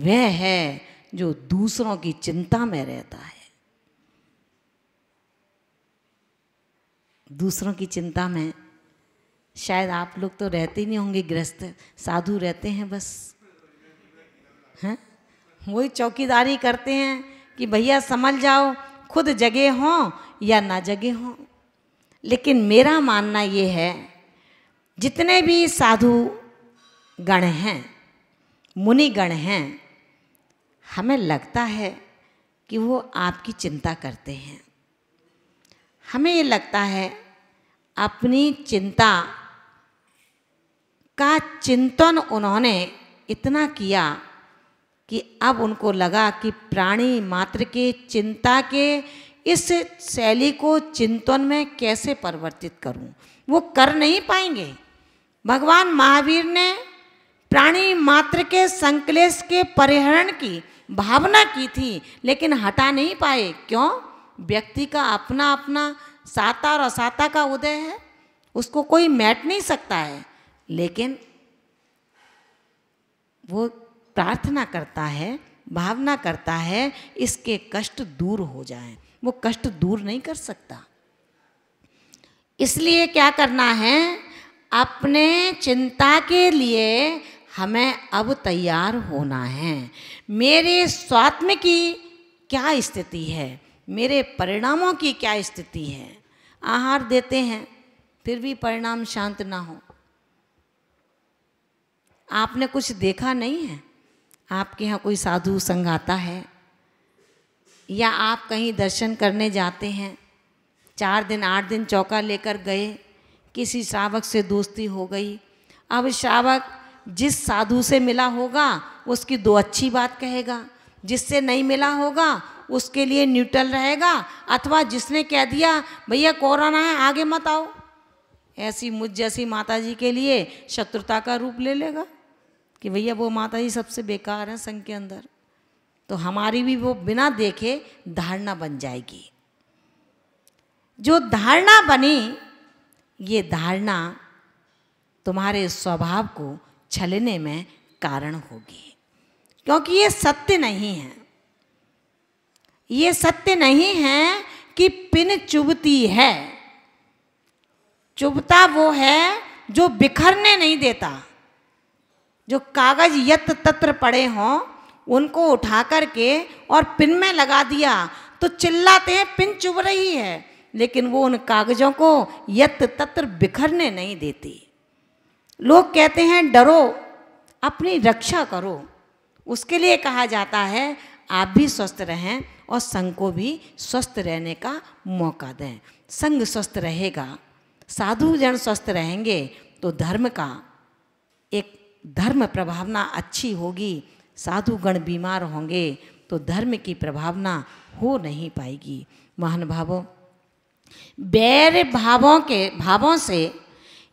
वह है जो दूसरों की चिंता में रहता है दूसरों की चिंता में शायद आप लोग तो रहते नहीं होंगे ग्रस्त साधु रहते हैं बस हैं वही चौकीदारी करते हैं कि भैया समझ जाओ खुद जगे हों या ना जगे हों लेकिन मेरा मानना ये है जितने भी साधु गण हैं मुनि गण हैं हमें लगता है कि वो आपकी चिंता करते हैं हमें ये लगता है अपनी चिंता का चिंतन उन्होंने इतना किया कि अब उनको लगा कि प्राणी मात्र के चिंता के इस शैली को चिंतन में कैसे परिवर्तित करूं वो कर नहीं पाएंगे भगवान महावीर ने प्राणी मात्र के संकलेश के परिहरण की भावना की थी लेकिन हटा नहीं पाए क्यों व्यक्ति का अपना अपना साता और असाता का उदय है उसको कोई मैट नहीं सकता है लेकिन वो प्रार्थना करता है भावना करता है इसके कष्ट दूर हो जाएं वो कष्ट दूर नहीं कर सकता इसलिए क्या करना है अपने चिंता के लिए हमें अब तैयार होना है मेरे स्वात्म की क्या स्थिति है मेरे परिणामों की क्या स्थिति है आहार देते हैं फिर भी परिणाम शांत ना हो आपने कुछ देखा नहीं है आपके यहाँ कोई साधु संग आता है या आप कहीं दर्शन करने जाते हैं चार दिन आठ दिन चौका लेकर गए किसी श्रावक से दोस्ती हो गई अब श्रावक जिस साधु से मिला होगा उसकी दो अच्छी बात कहेगा जिससे नहीं मिला होगा उसके लिए न्यूट्रल रहेगा अथवा जिसने कह दिया भैया कोरोना है आगे मत आओ ऐसी मुझ जैसी माता जी के लिए शत्रुता का रूप ले लेगा कि भैया वो माता जी सबसे बेकार हैं संघ के अंदर तो हमारी भी वो बिना देखे धारणा बन जाएगी जो धारणा बनी ये धारणा तुम्हारे स्वभाव को छलने में कारण होगी क्योंकि ये सत्य नहीं है ये सत्य नहीं है कि पिन चुभती है चुभता वो है जो बिखरने नहीं देता जो कागज यत्र तत्र पड़े हों उनको उठा कर के और पिन में लगा दिया तो चिल्लाते हैं पिन चुभ रही है लेकिन वो उन कागजों को यत तत्र बिखरने नहीं देती लोग कहते हैं डरो अपनी रक्षा करो उसके लिए कहा जाता है आप भी स्वस्थ रहें और संघ को भी स्वस्थ रहने का मौका दें संघ स्वस्थ रहेगा साधु जन स्वस्थ रहेंगे तो धर्म का एक धर्म प्रभावना अच्छी होगी साधुगण बीमार होंगे तो धर्म की प्रभावना हो नहीं पाएगी महानुभावों बैर भावों के भावों से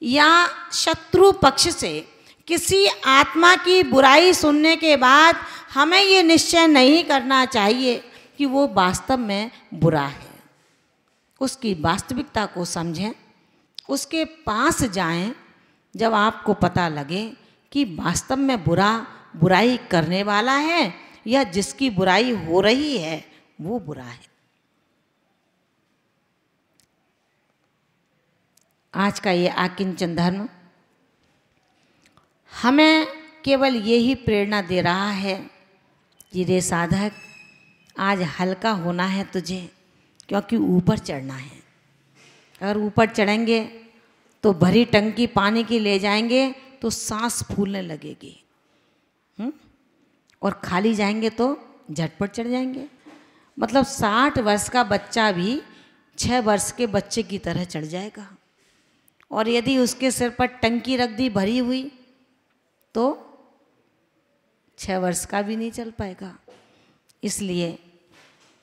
या शत्रु पक्ष से किसी आत्मा की बुराई सुनने के बाद हमें ये निश्चय नहीं करना चाहिए कि वो वास्तव में बुरा है उसकी वास्तविकता को समझें उसके पास जाएं जब आपको पता लगे कि वास्तव में बुरा बुराई करने वाला है या जिसकी बुराई हो रही है वो बुरा है आज का ये आकिंचन धर्म हमें केवल यही प्रेरणा दे रहा है कि रे साधक आज हल्का होना है तुझे क्योंकि ऊपर चढ़ना है अगर ऊपर चढ़ेंगे तो भरी टंकी पानी की ले जाएंगे तो सांस फूलने लगेगी और खाली जाएंगे तो झटपट चढ़ जाएंगे मतलब साठ वर्ष का बच्चा भी छः वर्ष के बच्चे की तरह चढ़ जाएगा और यदि उसके सिर पर टंकी रख दी भरी हुई तो छः वर्ष का भी नहीं चल पाएगा इसलिए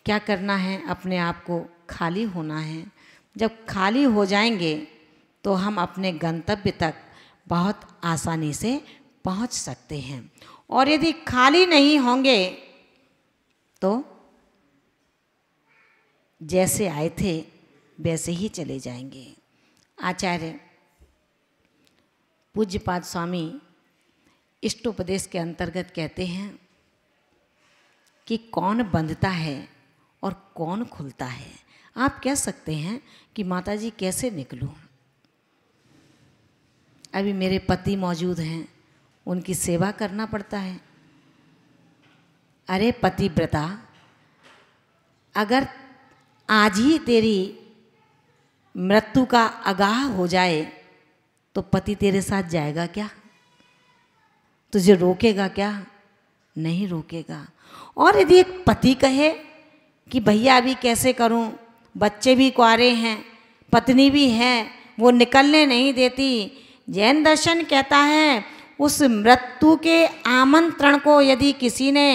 क्या करना है अपने आप को खाली होना है जब खाली हो जाएंगे तो हम अपने गंतव्य तक बहुत आसानी से पहुंच सकते हैं और यदि खाली नहीं होंगे तो जैसे आए थे वैसे ही चले जाएंगे आचार्य पूज्यपाद स्वामी इष्टोपदेश के अंतर्गत कहते हैं कि कौन बंधता है और कौन खुलता है आप कह सकते हैं कि माता जी कैसे निकलूं अभी मेरे पति मौजूद हैं उनकी सेवा करना पड़ता है अरे पतिव्रता अगर आज ही तेरी मृत्यु का आगाह हो जाए तो पति तेरे साथ जाएगा क्या तुझे रोकेगा क्या नहीं रोकेगा और यदि एक पति कहे कि भैया अभी कैसे करूं बच्चे भी कुरे हैं पत्नी भी है वो निकलने नहीं देती जैन दर्शन कहता है उस मृत्यु के आमंत्रण को यदि किसी ने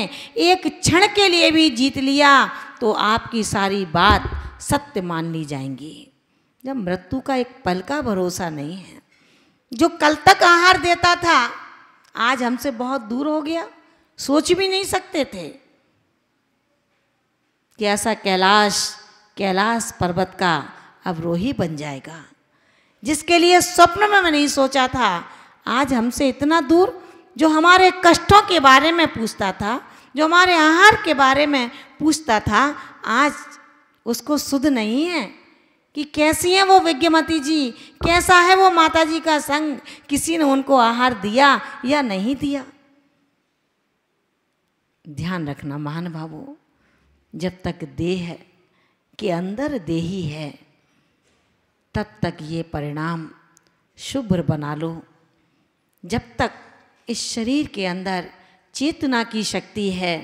एक क्षण के लिए भी जीत लिया तो आपकी सारी बात सत्य मान ली जाएंगी जब मृत्यु का एक पल का भरोसा नहीं है जो कल तक आहार देता था आज हमसे बहुत दूर हो गया सोच भी नहीं सकते थे कि ऐसा कैलाश कैलाश पर्वत का अब रोही बन जाएगा जिसके लिए स्वप्न में मैं नहीं सोचा था आज हमसे इतना दूर जो हमारे कष्टों के बारे में पूछता था जो हमारे आहार के बारे में पूछता था आज उसको सुध नहीं है कि कैसी है वो विज्ञमती जी कैसा है वो माता जी का संग किसी ने उनको आहार दिया या नहीं दिया ध्यान रखना महान भावो जब तक देह के अंदर देही है तब तक ये परिणाम शुभ्र बना लो जब तक इस शरीर के अंदर चेतना की शक्ति है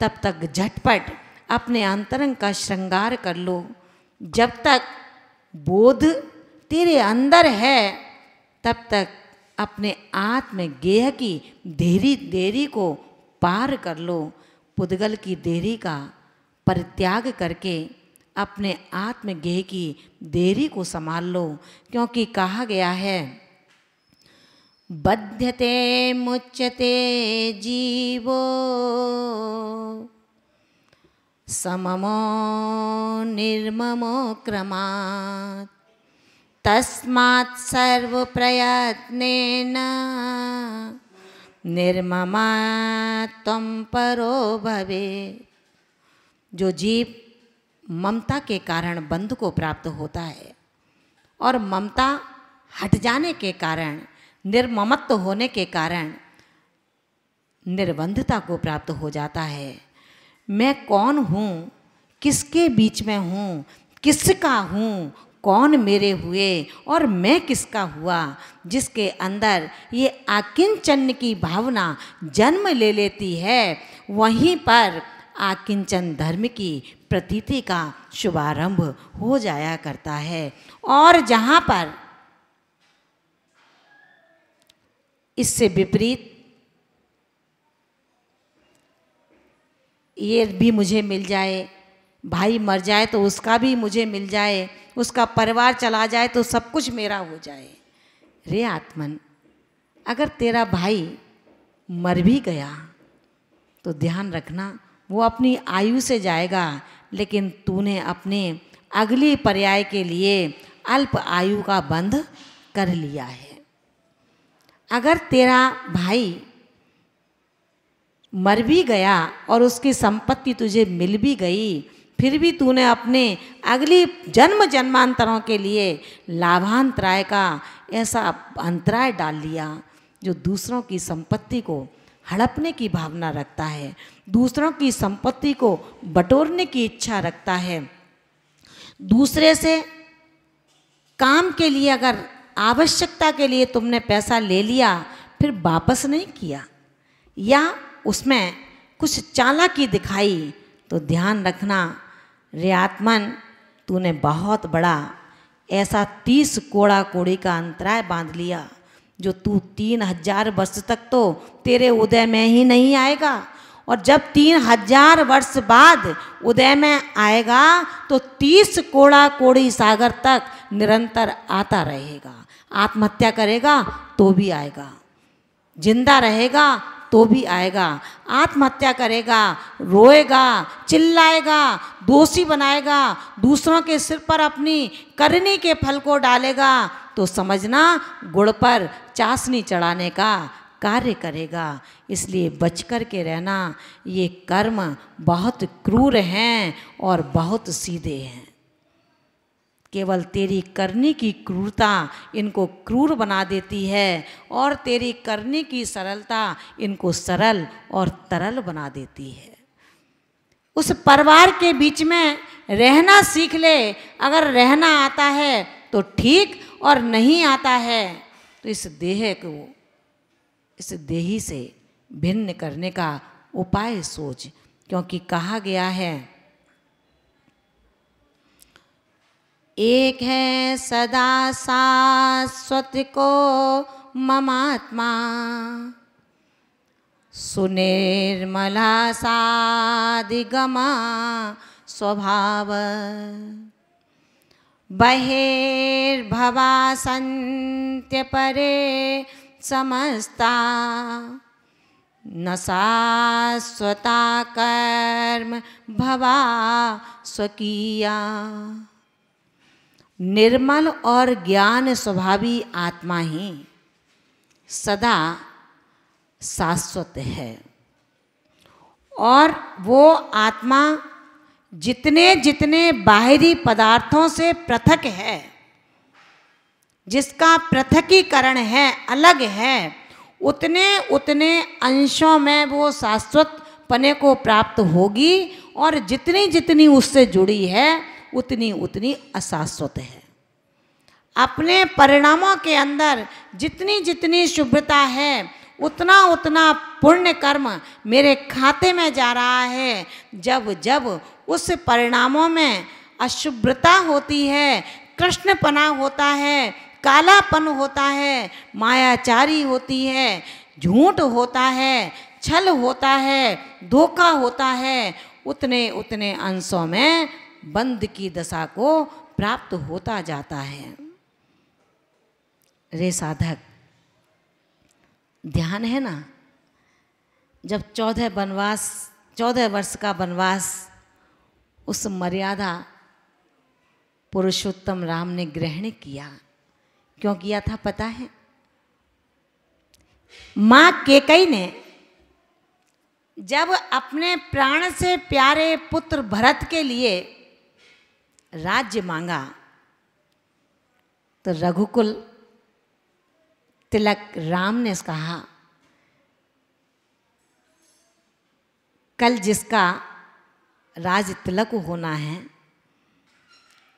तब तक झटपट अपने अंतरंग का श्रृंगार कर लो जब तक बोध तेरे अंदर है तब तक अपने आत्म गेह की देरी देरी को पार कर लो पुदगल की देरी का परित्याग करके अपने आत्म गेह की देरी को संभाल लो क्योंकि कहा गया है बध्यते मुच्यते जीवो सममो निर्ममो क्रमात् तस्मात् सर्वप्रयत्नेन निर्ममा त्वं परो भवे जो जीव ममता के कारण बंध को प्राप्त होता है और ममता हट जाने के कारण निर्ममत्व होने के कारण निर्बंधता को प्राप्त हो जाता है मैं कौन हूँ किसके बीच में हूँ किसका हूँ कौन मेरे हुए और मैं किसका हुआ जिसके अंदर ये आकिंचन की भावना जन्म ले लेती है वहीं पर आकिंचन धर्म की प्रतीति का शुभारंभ हो जाया करता है और जहाँ पर इससे विपरीत ये भी मुझे मिल जाए भाई मर जाए तो उसका भी मुझे मिल जाए उसका परिवार चला जाए तो सब कुछ मेरा हो जाए रे आत्मन अगर तेरा भाई मर भी गया तो ध्यान रखना वो अपनी आयु से जाएगा लेकिन तूने अपने अगली पर्याय के लिए अल्प आयु का बंध कर लिया है अगर तेरा भाई मर भी गया और उसकी संपत्ति तुझे मिल भी गई फिर भी तूने अपने अगली जन्म जन्मांतरों के लिए लाभांतराय का ऐसा अंतराय डाल लिया जो दूसरों की संपत्ति को हड़पने की भावना रखता है दूसरों की संपत्ति को बटोरने की इच्छा रखता है दूसरे से काम के लिए अगर आवश्यकता के लिए तुमने पैसा ले लिया फिर वापस नहीं किया या उसमें कुछ चालाकी दिखाई तो ध्यान रखना रे आत्मन तूने बहुत बड़ा ऐसा तीस कोड़ा कोड़ी का अंतराय बांध लिया जो तू तीन हजार वर्ष तक तो तेरे उदय में ही नहीं आएगा और जब तीन हजार वर्ष बाद उदय में आएगा तो तीस कोड़ा कोड़ी सागर तक निरंतर आता रहेगा आत्महत्या करेगा तो भी आएगा जिंदा रहेगा तो भी आएगा आत्महत्या करेगा रोएगा चिल्लाएगा दोषी बनाएगा दूसरों के सिर पर अपनी करनी के फल को डालेगा तो समझना गुड़ पर चाशनी चढ़ाने का कार्य करेगा इसलिए बच कर के रहना ये कर्म बहुत क्रूर हैं और बहुत सीधे हैं केवल तेरी करने की क्रूरता इनको क्रूर बना देती है और तेरी करने की सरलता इनको सरल और तरल बना देती है उस परिवार के बीच में रहना सीख ले अगर रहना आता है तो ठीक और नहीं आता है तो इस देह को इस देही से भिन्न करने का उपाय सोच क्योंकि कहा गया है एक है सदा शाश्वत को ममात्मा सुनिर्मला सादिगमा स्वभाव बहेर्भवा संत्य परे समस्ता न शाश्वता कर्म भवा स्वकीया निर्मल और ज्ञान स्वभावी आत्मा ही सदा शाश्वत है और वो आत्मा जितने जितने बाहरी पदार्थों से पृथक है जिसका पृथकीकरण है अलग है उतने उतने अंशों में वो शाश्वत पने को प्राप्त होगी और जितनी जितनी उससे जुड़ी है उतनी उतनी अशाश्वत है अपने परिणामों के अंदर जितनी जितनी शुभ्रता है उतना उतना पुण्य कर्म मेरे खाते में जा रहा है जब जब उस परिणामों में अशुभ्रता होती है कृष्णपना होता है कालापन होता है मायाचारी होती है झूठ होता है छल होता है धोखा होता है उतने उतने अंशों में बंद की दशा को प्राप्त होता जाता है रे साधक ध्यान है ना जब चौदह वनवास चौदह वर्ष का वनवास उस मर्यादा पुरुषोत्तम राम ने ग्रहण किया क्यों किया था पता है माँ केकई ने जब अपने प्राण से प्यारे पुत्र भरत के लिए राज्य मांगा तो रघुकुल तिलक राम ने कहा कल जिसका राज तिलक होना है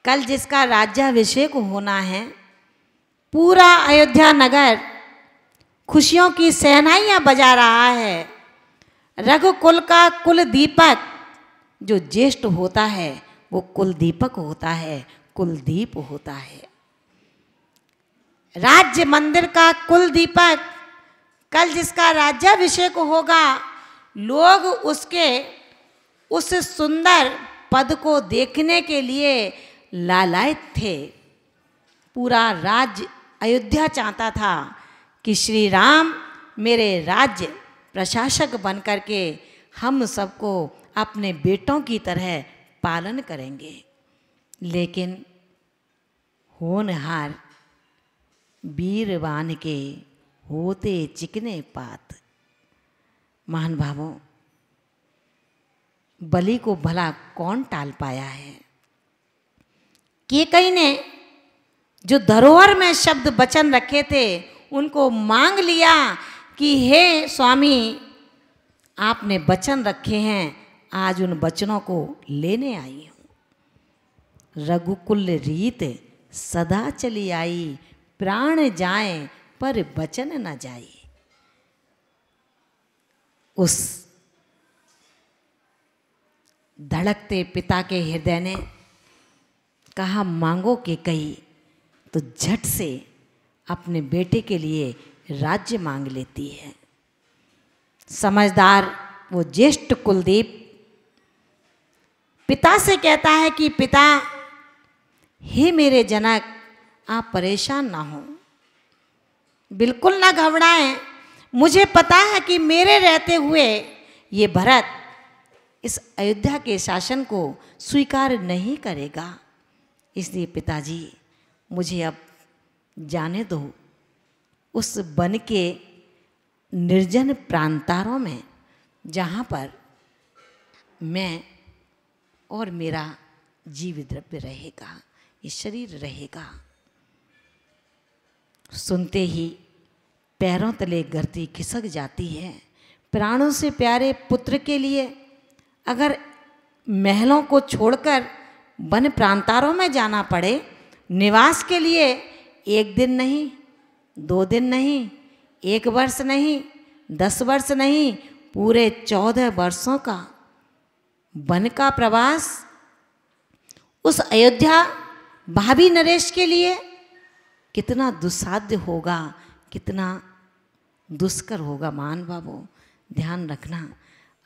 कल जिसका राज्याभिषेक होना है पूरा अयोध्या नगर खुशियों की सेनाइयाँ बजा रहा है रघुकुल का कुल दीपक जो ज्येष्ठ होता है वो कुलदीपक होता है कुलदीप होता है राज्य मंदिर का कुलदीपक कल जिसका राज्याभिषेक होगा लोग उसके उस सुंदर पद को देखने के लिए लालायत थे पूरा राज्य अयोध्या चाहता था कि श्री राम मेरे राज्य प्रशासक बन करके हम सबको अपने बेटों की तरह पालन करेंगे लेकिन होनहार वीरवान के होते चिकने पात महान भावों बलि को भला कौन टाल पाया है के कई ने जो धरोहर में शब्द वचन रखे थे उनको मांग लिया कि हे स्वामी आपने वचन रखे हैं आज उन बचनों को लेने आई हूँ रघुकुल रीत सदा चली आई प्राण जाए पर बचन न जाए उस धड़कते पिता के हृदय ने कहा मांगो के कही तो झट से अपने बेटे के लिए राज्य मांग लेती है समझदार वो ज्येष्ठ कुलदीप पिता से कहता है कि पिता हे मेरे जनक आप परेशान ना हो बिल्कुल ना घबराएं मुझे पता है कि मेरे रहते हुए ये भरत इस अयोध्या के शासन को स्वीकार नहीं करेगा इसलिए पिताजी मुझे अब जाने दो उस वन के निर्जन प्रांतारों में जहाँ पर मैं और मेरा जीव द्रव्य रहेगा ये शरीर रहेगा सुनते ही पैरों तले गर्दी खिसक जाती है प्राणों से प्यारे पुत्र के लिए अगर महलों को छोड़कर वन प्रांतारों में जाना पड़े निवास के लिए एक दिन नहीं दो दिन नहीं एक वर्ष नहीं दस वर्ष नहीं पूरे चौदह वर्षों का वन का प्रवास उस अयोध्या भाभी नरेश के लिए कितना दुस्साध्य होगा कितना दुष्कर होगा मान बाबू ध्यान रखना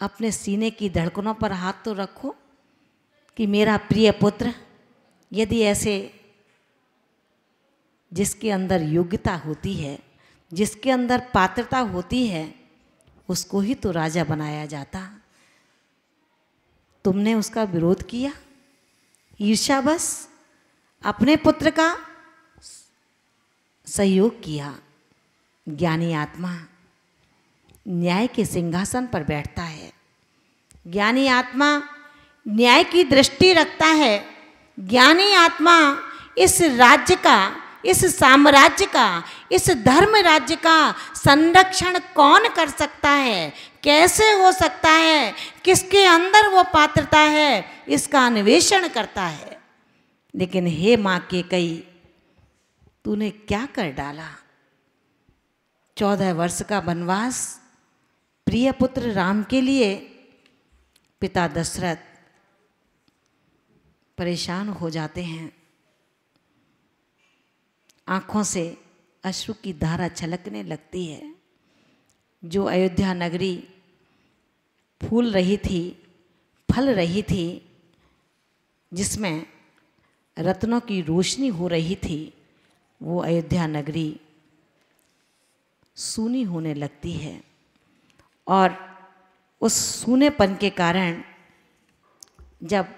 अपने सीने की धड़कनों पर हाथ तो रखो कि मेरा प्रिय पुत्र यदि ऐसे जिसके अंदर योग्यता होती है जिसके अंदर पात्रता होती है उसको ही तो राजा बनाया जाता तुमने उसका विरोध किया ईर्षा बस अपने पुत्र का सहयोग किया ज्ञानी आत्मा न्याय के सिंहासन पर बैठता है ज्ञानी आत्मा न्याय की दृष्टि रखता है ज्ञानी आत्मा इस राज्य का इस साम्राज्य का इस धर्म राज्य का संरक्षण कौन कर सकता है कैसे हो सकता है किसके अंदर वो पात्रता है इसका अन्वेषण करता है लेकिन हे माँ के कई तूने क्या कर डाला चौदह वर्ष का वनवास प्रिय पुत्र राम के लिए पिता दशरथ परेशान हो जाते हैं आँखों से अश्रु की धारा छलकने लगती है जो अयोध्या नगरी फूल रही थी फल रही थी जिसमें रत्नों की रोशनी हो रही थी वो अयोध्या नगरी सूनी होने लगती है और उस सूनेपन के कारण जब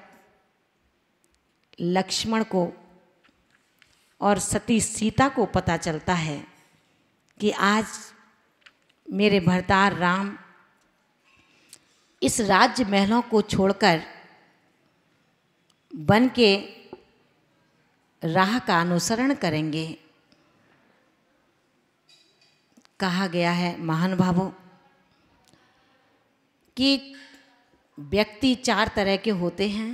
लक्ष्मण को और सती सीता को पता चलता है कि आज मेरे भरतार राम इस राज्य महलों को छोड़कर बन के राह का अनुसरण करेंगे कहा गया है भावों कि व्यक्ति चार तरह के होते हैं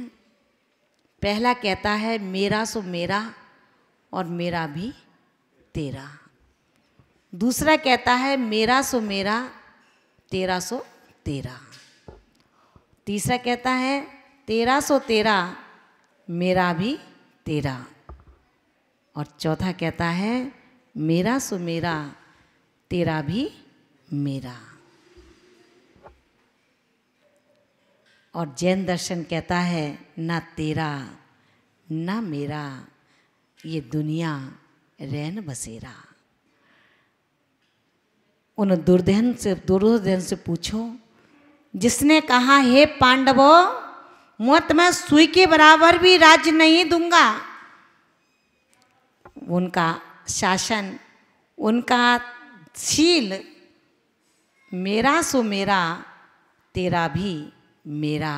पहला कहता है मेरा सो मेरा और मेरा भी तेरा दूसरा कहता है मेरा सो मेरा तेरा सो तेरा तीसरा कहता है तेरा सो तेरा मेरा भी तेरा और चौथा कहता है मेरा सो मेरा तेरा भी मेरा और जैन दर्शन कहता है ना तेरा ना मेरा ये दुनिया रैन बसेरा उन दुर्धन से दुर्योधन से पूछो जिसने कहा हे मत तो मैं सुई के बराबर भी राज्य नहीं दूंगा उनका शासन उनका शील मेरा सो मेरा तेरा भी मेरा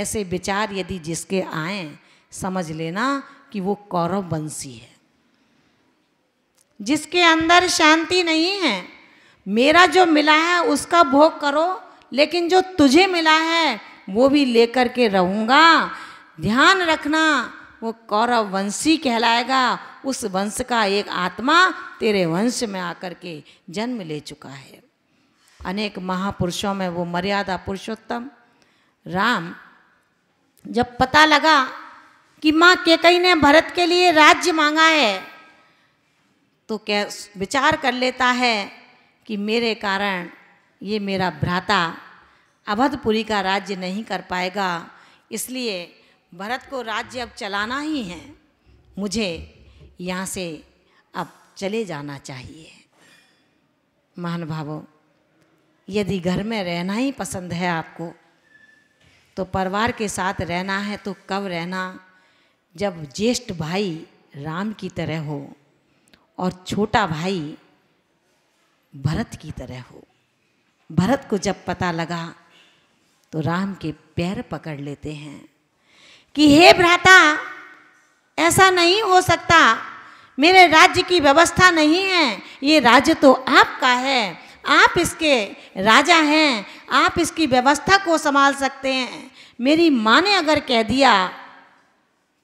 ऐसे विचार यदि जिसके आए समझ लेना कि वो कौरव वंशी है जिसके अंदर शांति नहीं है मेरा जो मिला है उसका भोग करो लेकिन जो तुझे मिला है वो भी लेकर के रहूँगा ध्यान रखना वो कौरव वंशी कहलाएगा उस वंश का एक आत्मा तेरे वंश में आकर के जन्म ले चुका है अनेक महापुरुषों में वो मर्यादा पुरुषोत्तम राम जब पता लगा कि माँ केकई ने भरत के लिए राज्य मांगा है तो क्या विचार कर लेता है कि मेरे कारण ये मेरा भ्राता अवधपुरी का राज्य नहीं कर पाएगा इसलिए भरत को राज्य अब चलाना ही है मुझे यहाँ से अब चले जाना चाहिए भावो यदि घर में रहना ही पसंद है आपको तो परिवार के साथ रहना है तो कब रहना जब ज्येष्ठ भाई राम की तरह हो और छोटा भाई भरत की तरह हो भरत को जब पता लगा तो राम के पैर पकड़ लेते हैं कि हे भ्राता ऐसा नहीं हो सकता मेरे राज्य की व्यवस्था नहीं है ये राज्य तो आपका है आप इसके राजा हैं आप इसकी व्यवस्था को संभाल सकते हैं मेरी माँ ने अगर कह दिया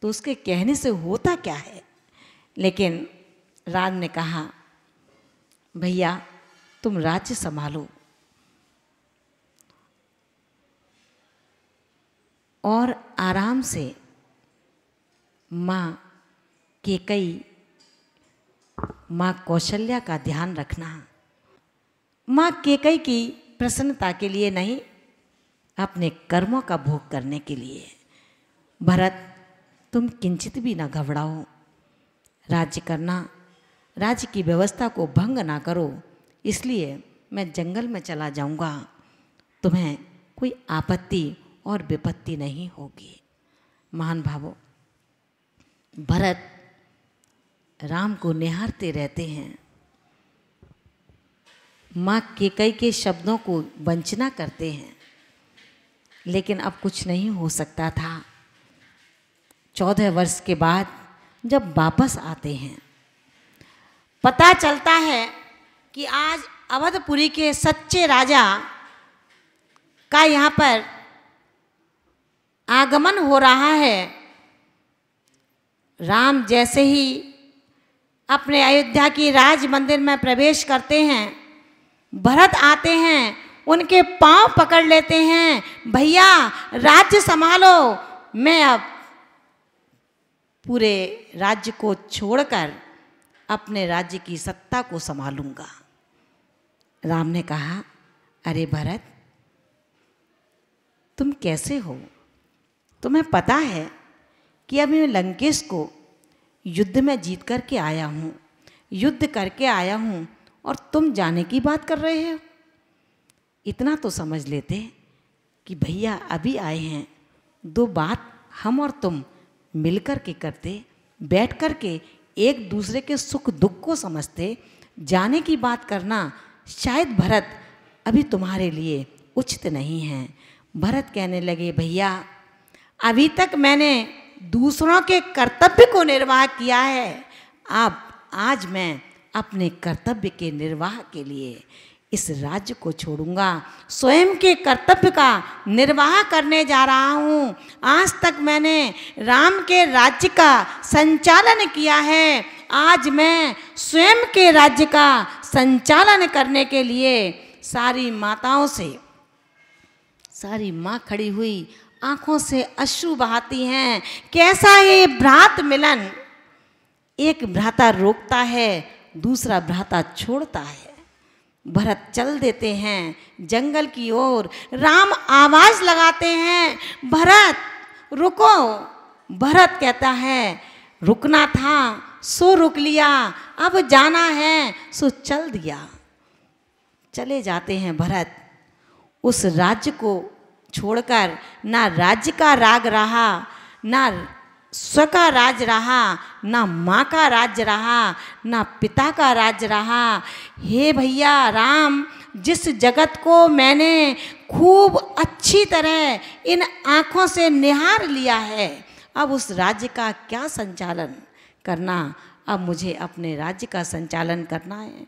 तो उसके कहने से होता क्या है लेकिन राज ने कहा भैया तुम राज्य संभालो और आराम से माँ के कई माँ कौशल्या का ध्यान रखना माँ केकई की प्रसन्नता के लिए नहीं अपने कर्मों का भोग करने के लिए भरत तुम किंचित भी ना घबराओ राज्य करना राज्य की व्यवस्था को भंग ना करो इसलिए मैं जंगल में चला जाऊंगा तुम्हें कोई आपत्ति और विपत्ति नहीं होगी महान भावो भरत राम को निहारते रहते हैं माँ के कई के शब्दों को वंचना करते हैं लेकिन अब कुछ नहीं हो सकता था चौदह वर्ष के बाद जब वापस आते हैं पता चलता है कि आज अवधपुरी के सच्चे राजा का यहाँ पर आगमन हो रहा है राम जैसे ही अपने अयोध्या की राज मंदिर में प्रवेश करते हैं भरत आते हैं उनके पांव पकड़ लेते हैं भैया राज्य संभालो मैं अब पूरे राज्य को छोड़कर अपने राज्य की सत्ता को संभालूंगा राम ने कहा अरे भरत तुम कैसे हो तुम्हें पता है कि अब मैं लंकेश को युद्ध में जीत कर के आया हूँ युद्ध करके आया हूँ और तुम जाने की बात कर रहे हो इतना तो समझ लेते कि भैया अभी आए हैं दो बात हम और तुम मिलकर के करते बैठ कर के एक दूसरे के सुख दुख को समझते जाने की बात करना शायद भरत अभी तुम्हारे लिए उचित नहीं है भरत कहने लगे भैया अभी तक मैंने दूसरों के कर्तव्य को निर्वाह किया है अब आज मैं अपने कर्तव्य के निर्वाह के लिए इस राज्य को छोड़ूंगा स्वयं के कर्तव्य का निर्वाह करने जा रहा हूँ आज तक मैंने राम के राज्य का संचालन किया है आज मैं स्वयं के राज्य का संचालन करने के लिए सारी माताओं से सारी माँ खड़ी हुई आंखों से अश्रु बहाती हैं कैसा ये भ्रात मिलन एक भ्राता रोकता है दूसरा भ्राता छोड़ता है भरत चल देते हैं जंगल की ओर राम आवाज लगाते हैं भरत रुको भरत कहता है रुकना था सो रुक लिया अब जाना है सो चल दिया चले जाते हैं भरत उस राज्य को छोड़कर ना राज्य का राग रहा ना स्व का राज रहा ना माँ का राज रहा ना पिता का राज रहा हे भैया राम जिस जगत को मैंने खूब अच्छी तरह इन आँखों से निहार लिया है अब उस राज्य का क्या संचालन करना अब मुझे अपने राज्य का संचालन करना है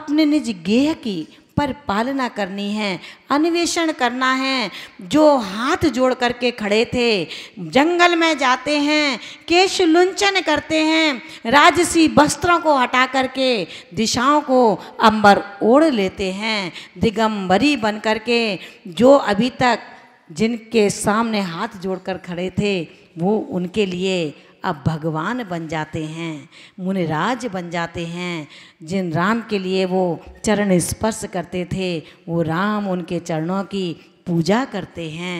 अपने निज गेह की पर पालना करनी है अन्वेषण करना है जो हाथ जोड़ करके खड़े थे जंगल में जाते हैं केश लुंचन करते हैं राजसी वस्त्रों को हटा करके दिशाओं को अंबर ओढ़ लेते हैं दिगंबरी बन करके जो अभी तक जिनके सामने हाथ जोड़कर खड़े थे वो उनके लिए अब भगवान बन जाते हैं मुनिराज बन जाते हैं जिन राम के लिए वो चरण स्पर्श करते थे वो राम उनके चरणों की पूजा करते हैं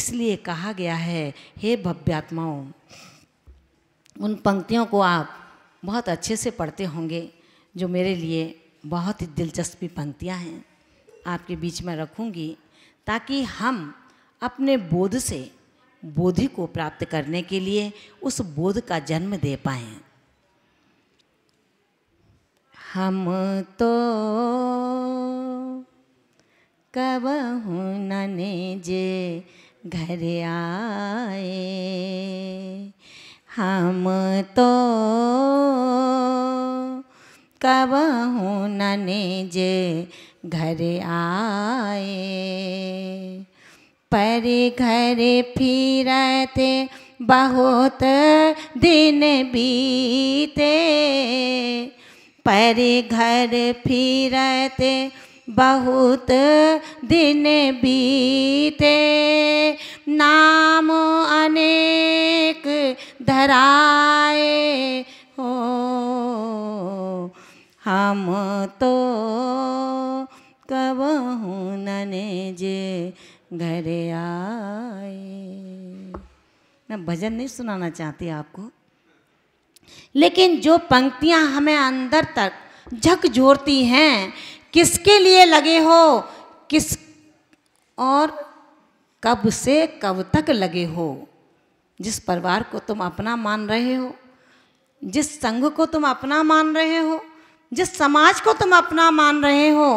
इसलिए कहा गया है हे भव्यात्माओं उन पंक्तियों को आप बहुत अच्छे से पढ़ते होंगे जो मेरे लिए बहुत ही दिलचस्पी पंक्तियाँ हैं आपके बीच में रखूँगी ताकि हम अपने बोध से बोधि को प्राप्त करने के लिए उस बोध का जन्म दे पाए हम तो कब हूँ नने जे घर आए हम तो कब हूँ नने जे घर आए पर घर फिरते बहुत दिन बीते पर घर फिरते बहुत दिन बीते नाम अनेक धराए हो हम तो हूँ नने जे घर आए मैं भजन नहीं सुनाना चाहती आपको लेकिन जो पंक्तियां हमें अंदर तक झकझोरती हैं किसके लिए लगे हो किस और कब से कब तक लगे हो जिस परिवार को तुम अपना मान रहे हो जिस संघ को तुम अपना मान रहे हो जिस समाज को तुम अपना मान रहे हो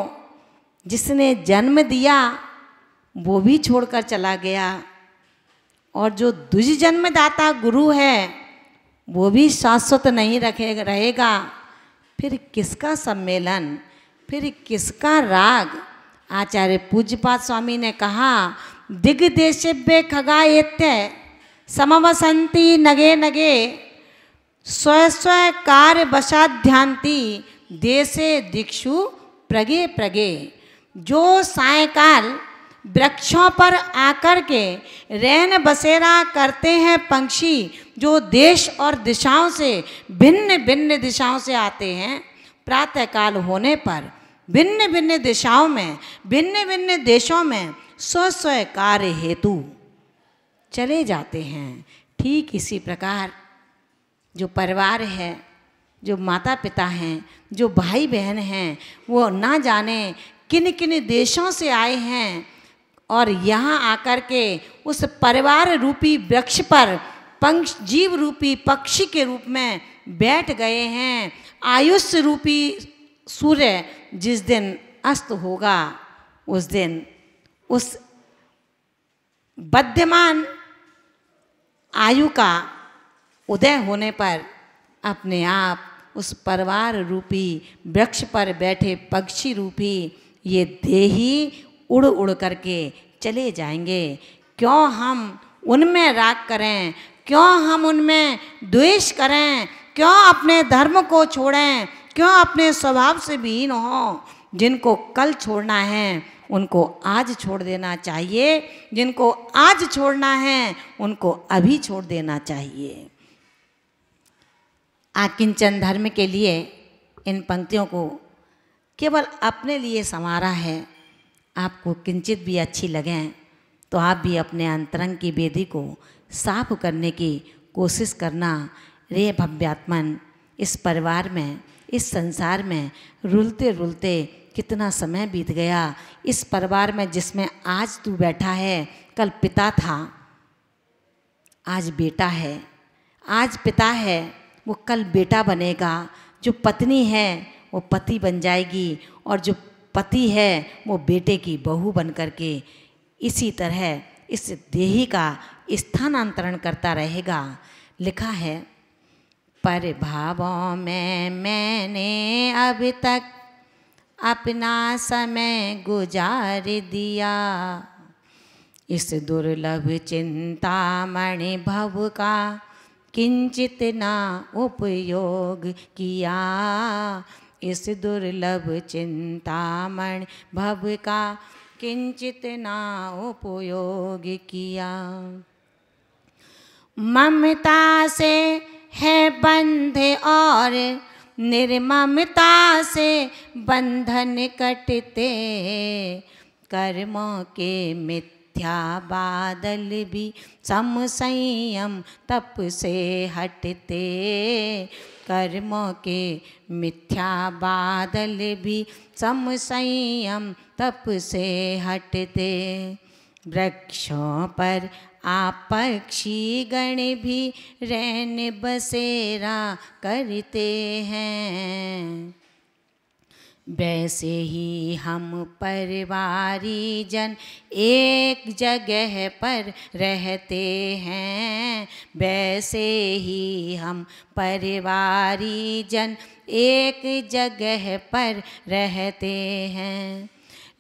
जिसने जन्म दिया वो भी छोड़कर चला गया और जो जन्मदाता गुरु है वो भी शाश्वत नहीं रखे रहेगा फिर किसका सम्मेलन फिर किसका राग आचार्य पूज्यपाद स्वामी ने कहा दिग्देशिव्य खगायत्य समवसंती नगे नगे स्व स्व कार्य वशाध्यांति देशे दीक्षु प्रगे प्रगे जो सायकाल वृक्षों पर आकर के रैन बसेरा करते हैं पंक्षी जो देश और दिशाओं से भिन्न भिन्न दिशाओं से आते हैं प्रातःकाल होने पर भिन्न भिन्न दिशाओं में भिन्न भिन्न देशों में स्व स्व कार्य हेतु चले जाते हैं ठीक इसी प्रकार जो परिवार है जो माता पिता हैं जो भाई बहन हैं वो ना जाने किन किन देशों से आए हैं और यहाँ आकर के उस परिवार रूपी वृक्ष पर पंक्ष जीव रूपी पक्षी के रूप में बैठ गए हैं आयुष रूपी सूर्य जिस दिन अस्त होगा उस दिन उस बद्यमान आयु का उदय होने पर अपने आप उस परिवार रूपी वृक्ष पर बैठे पक्षी रूपी ये देही उड़ उड़ करके चले जाएंगे क्यों हम उनमें राग करें क्यों हम उनमें द्वेष करें क्यों अपने धर्म को छोड़ें क्यों अपने स्वभाव से विहीन हों जिनको कल छोड़ना है उनको आज छोड़ देना चाहिए जिनको आज छोड़ना है उनको अभी छोड़ देना चाहिए आकिंचन धर्म के लिए इन पंक्तियों को केवल अपने लिए संवारा है आपको किंचित भी अच्छी लगें तो आप भी अपने अंतरंग की वेदी को साफ करने की कोशिश करना रे भव्यात्मन इस परिवार में इस संसार में रुलते रुलते कितना समय बीत गया इस परिवार में जिसमें आज तू बैठा है कल पिता था आज बेटा है आज पिता है वो कल बेटा बनेगा जो पत्नी है वो पति बन जाएगी और जो पति है वो बेटे की बहू बन करके इसी तरह इस देही का स्थानांतरण करता रहेगा लिखा है पर भावों में मैंने अब तक अपना समय गुजार दिया इस दुर्लभ मणि भव का किंचित ना उपयोग किया इस दुर्लभ चिंतामणि भव का किंचित ना उपयोग किया ममता से है बंध और निर्ममता से बंधन कटते कर्मों के मिथ्या बादल भी सम संयम तप से हटते कर्मों के मिथ्या बादल भी समसंयम तप से हटते वृक्षों पर आपक्षी पक्षी गण भी रैन बसेरा करते हैं वैसे ही हम परिवारी जन एक जगह पर रहते हैं वैसे ही हम परिवारी जन एक जगह पर रहते हैं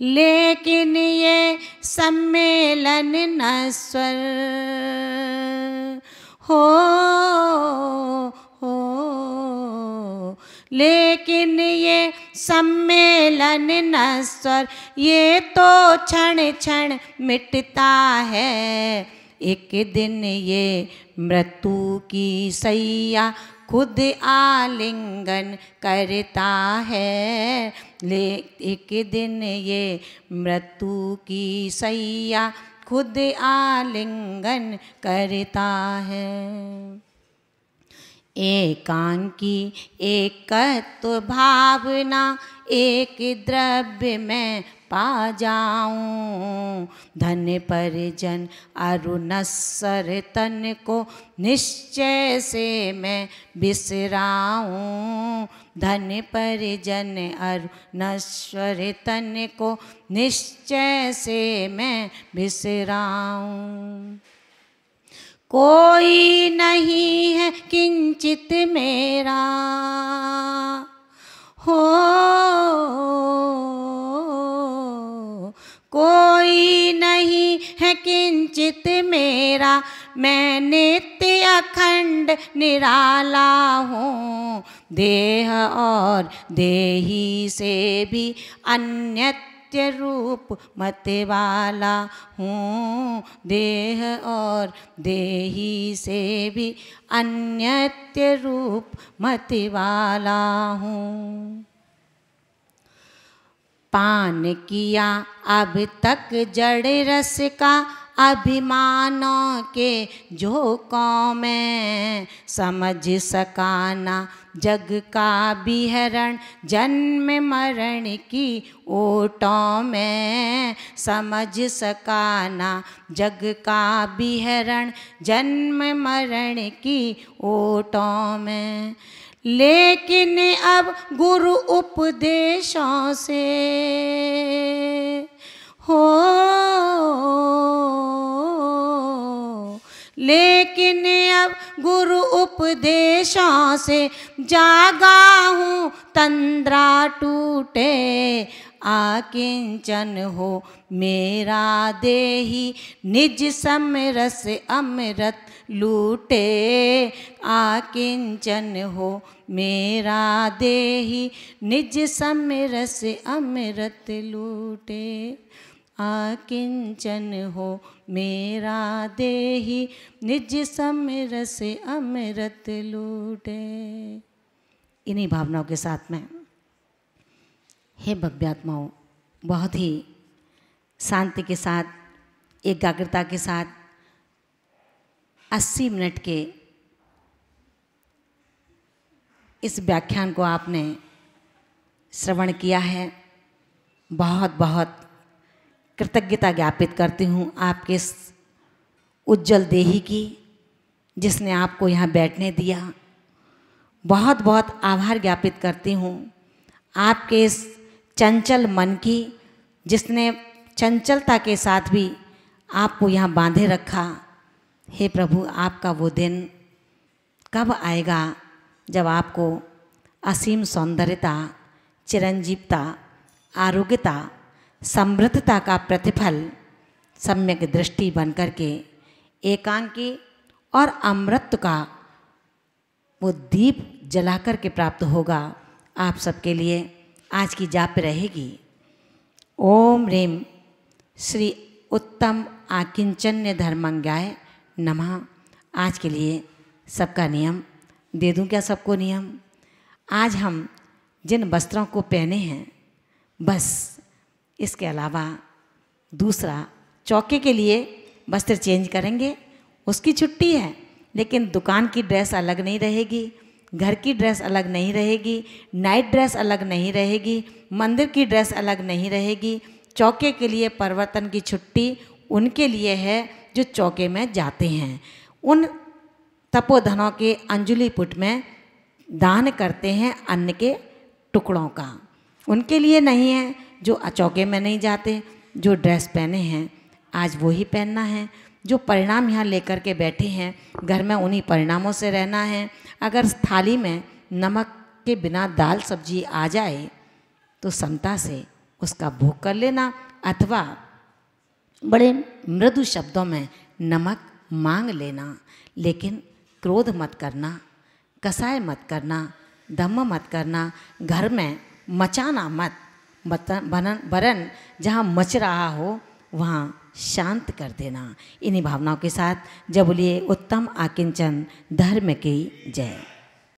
लेकिन ये सम्मेलन नस्वर हो हो लेकिन ये सम्मेलन स्वर ये तो क्षण क्षण मिटता है एक दिन ये मृत्यु की सैया खुद आलिंगन करता है ले एक दिन ये मृत्यु की सैया खुद आलिंगन करता है एकांकी एकत्व भावना एक द्रव्य में पा जाऊं धन परिजन अरुणसर तन को निश्चय से मैं बिसराऊं धन परिजन अरुणस्वर तन को निश्चय से मैं बिसराऊं कोई नहीं है किंचित मेरा हो कोई नहीं है किंचित मेरा मैं नित्य अखंड निराला हूँ देह और देही से भी अन्यत नित्य रूप मत वाला हूँ देह और देही से भी अन्यत्य रूप मत वाला हूँ पान किया अब तक जड़ रस का अभिमानों के झोंकों में समझ सकाना जग का बिहरण जन्म मरण की ओटों में समझ सकाना जग का बिहरण जन्म मरण की ओटों में लेकिन अब गुरु उपदेशों से हो लेकिन अब गुरु उपदेशों से जागा हूँ तंद्रा टूटे आकिंचन हो मेरा देही निज समरस अमृत लूटे आकिंचन हो मेरा देही निज समरस अमृत लूटे आकिंचन हो मेरा देहि निज समरस अमृत लूटे इन्हीं भावनाओं के साथ में हे भव्यात्माओं बहुत ही शांति के साथ एकाग्रता के साथ 80 मिनट के इस व्याख्यान को आपने श्रवण किया है बहुत बहुत कृतज्ञता ज्ञापित करती हूँ आपके उज्जवल देही की जिसने आपको यहाँ बैठने दिया बहुत बहुत आभार ज्ञापित करती हूँ आपके इस चंचल मन की जिसने चंचलता के साथ भी आपको यहाँ बांधे रखा हे प्रभु आपका वो दिन कब आएगा जब आपको असीम सौंदर्यता चिरंजीवता आरोग्यता समृद्धता का प्रतिफल सम्यक दृष्टि बनकर के एकांकी और अमृत का वो दीप जला करके प्राप्त होगा आप सबके लिए आज की जाप रहेगी ओम रेम श्री उत्तम आकिंचन्य धर्मज्ञाय नमः आज के लिए सबका नियम दे दूं क्या सबको नियम आज हम जिन वस्त्रों को पहने हैं बस इसके अलावा दूसरा चौके के लिए वस्त्र चेंज करेंगे उसकी छुट्टी है लेकिन दुकान की ड्रेस अलग नहीं रहेगी घर की ड्रेस अलग नहीं रहेगी नाइट ड्रेस अलग नहीं रहेगी मंदिर की ड्रेस अलग नहीं रहेगी चौके के लिए परिवर्तन की छुट्टी उनके लिए है जो चौके में जाते हैं उन तपोधनों के अंजुली पुट में दान करते हैं अन्न के टुकड़ों का उनके लिए नहीं है जो अचौके में नहीं जाते जो ड्रेस पहने हैं आज वही पहनना है जो परिणाम यहाँ लेकर के बैठे हैं घर में उन्हीं परिणामों से रहना है अगर थाली में नमक के बिना दाल सब्जी आ जाए तो समता से उसका भोग कर लेना अथवा बड़े मृदु शब्दों में नमक मांग लेना लेकिन क्रोध मत करना कसाय मत करना दम मत करना घर में मचाना मत बतन बनन वरन जहाँ मच रहा हो वहाँ शांत कर देना इन्हीं भावनाओं के साथ जब बोलिए उत्तम आकिंचन धर्म की जय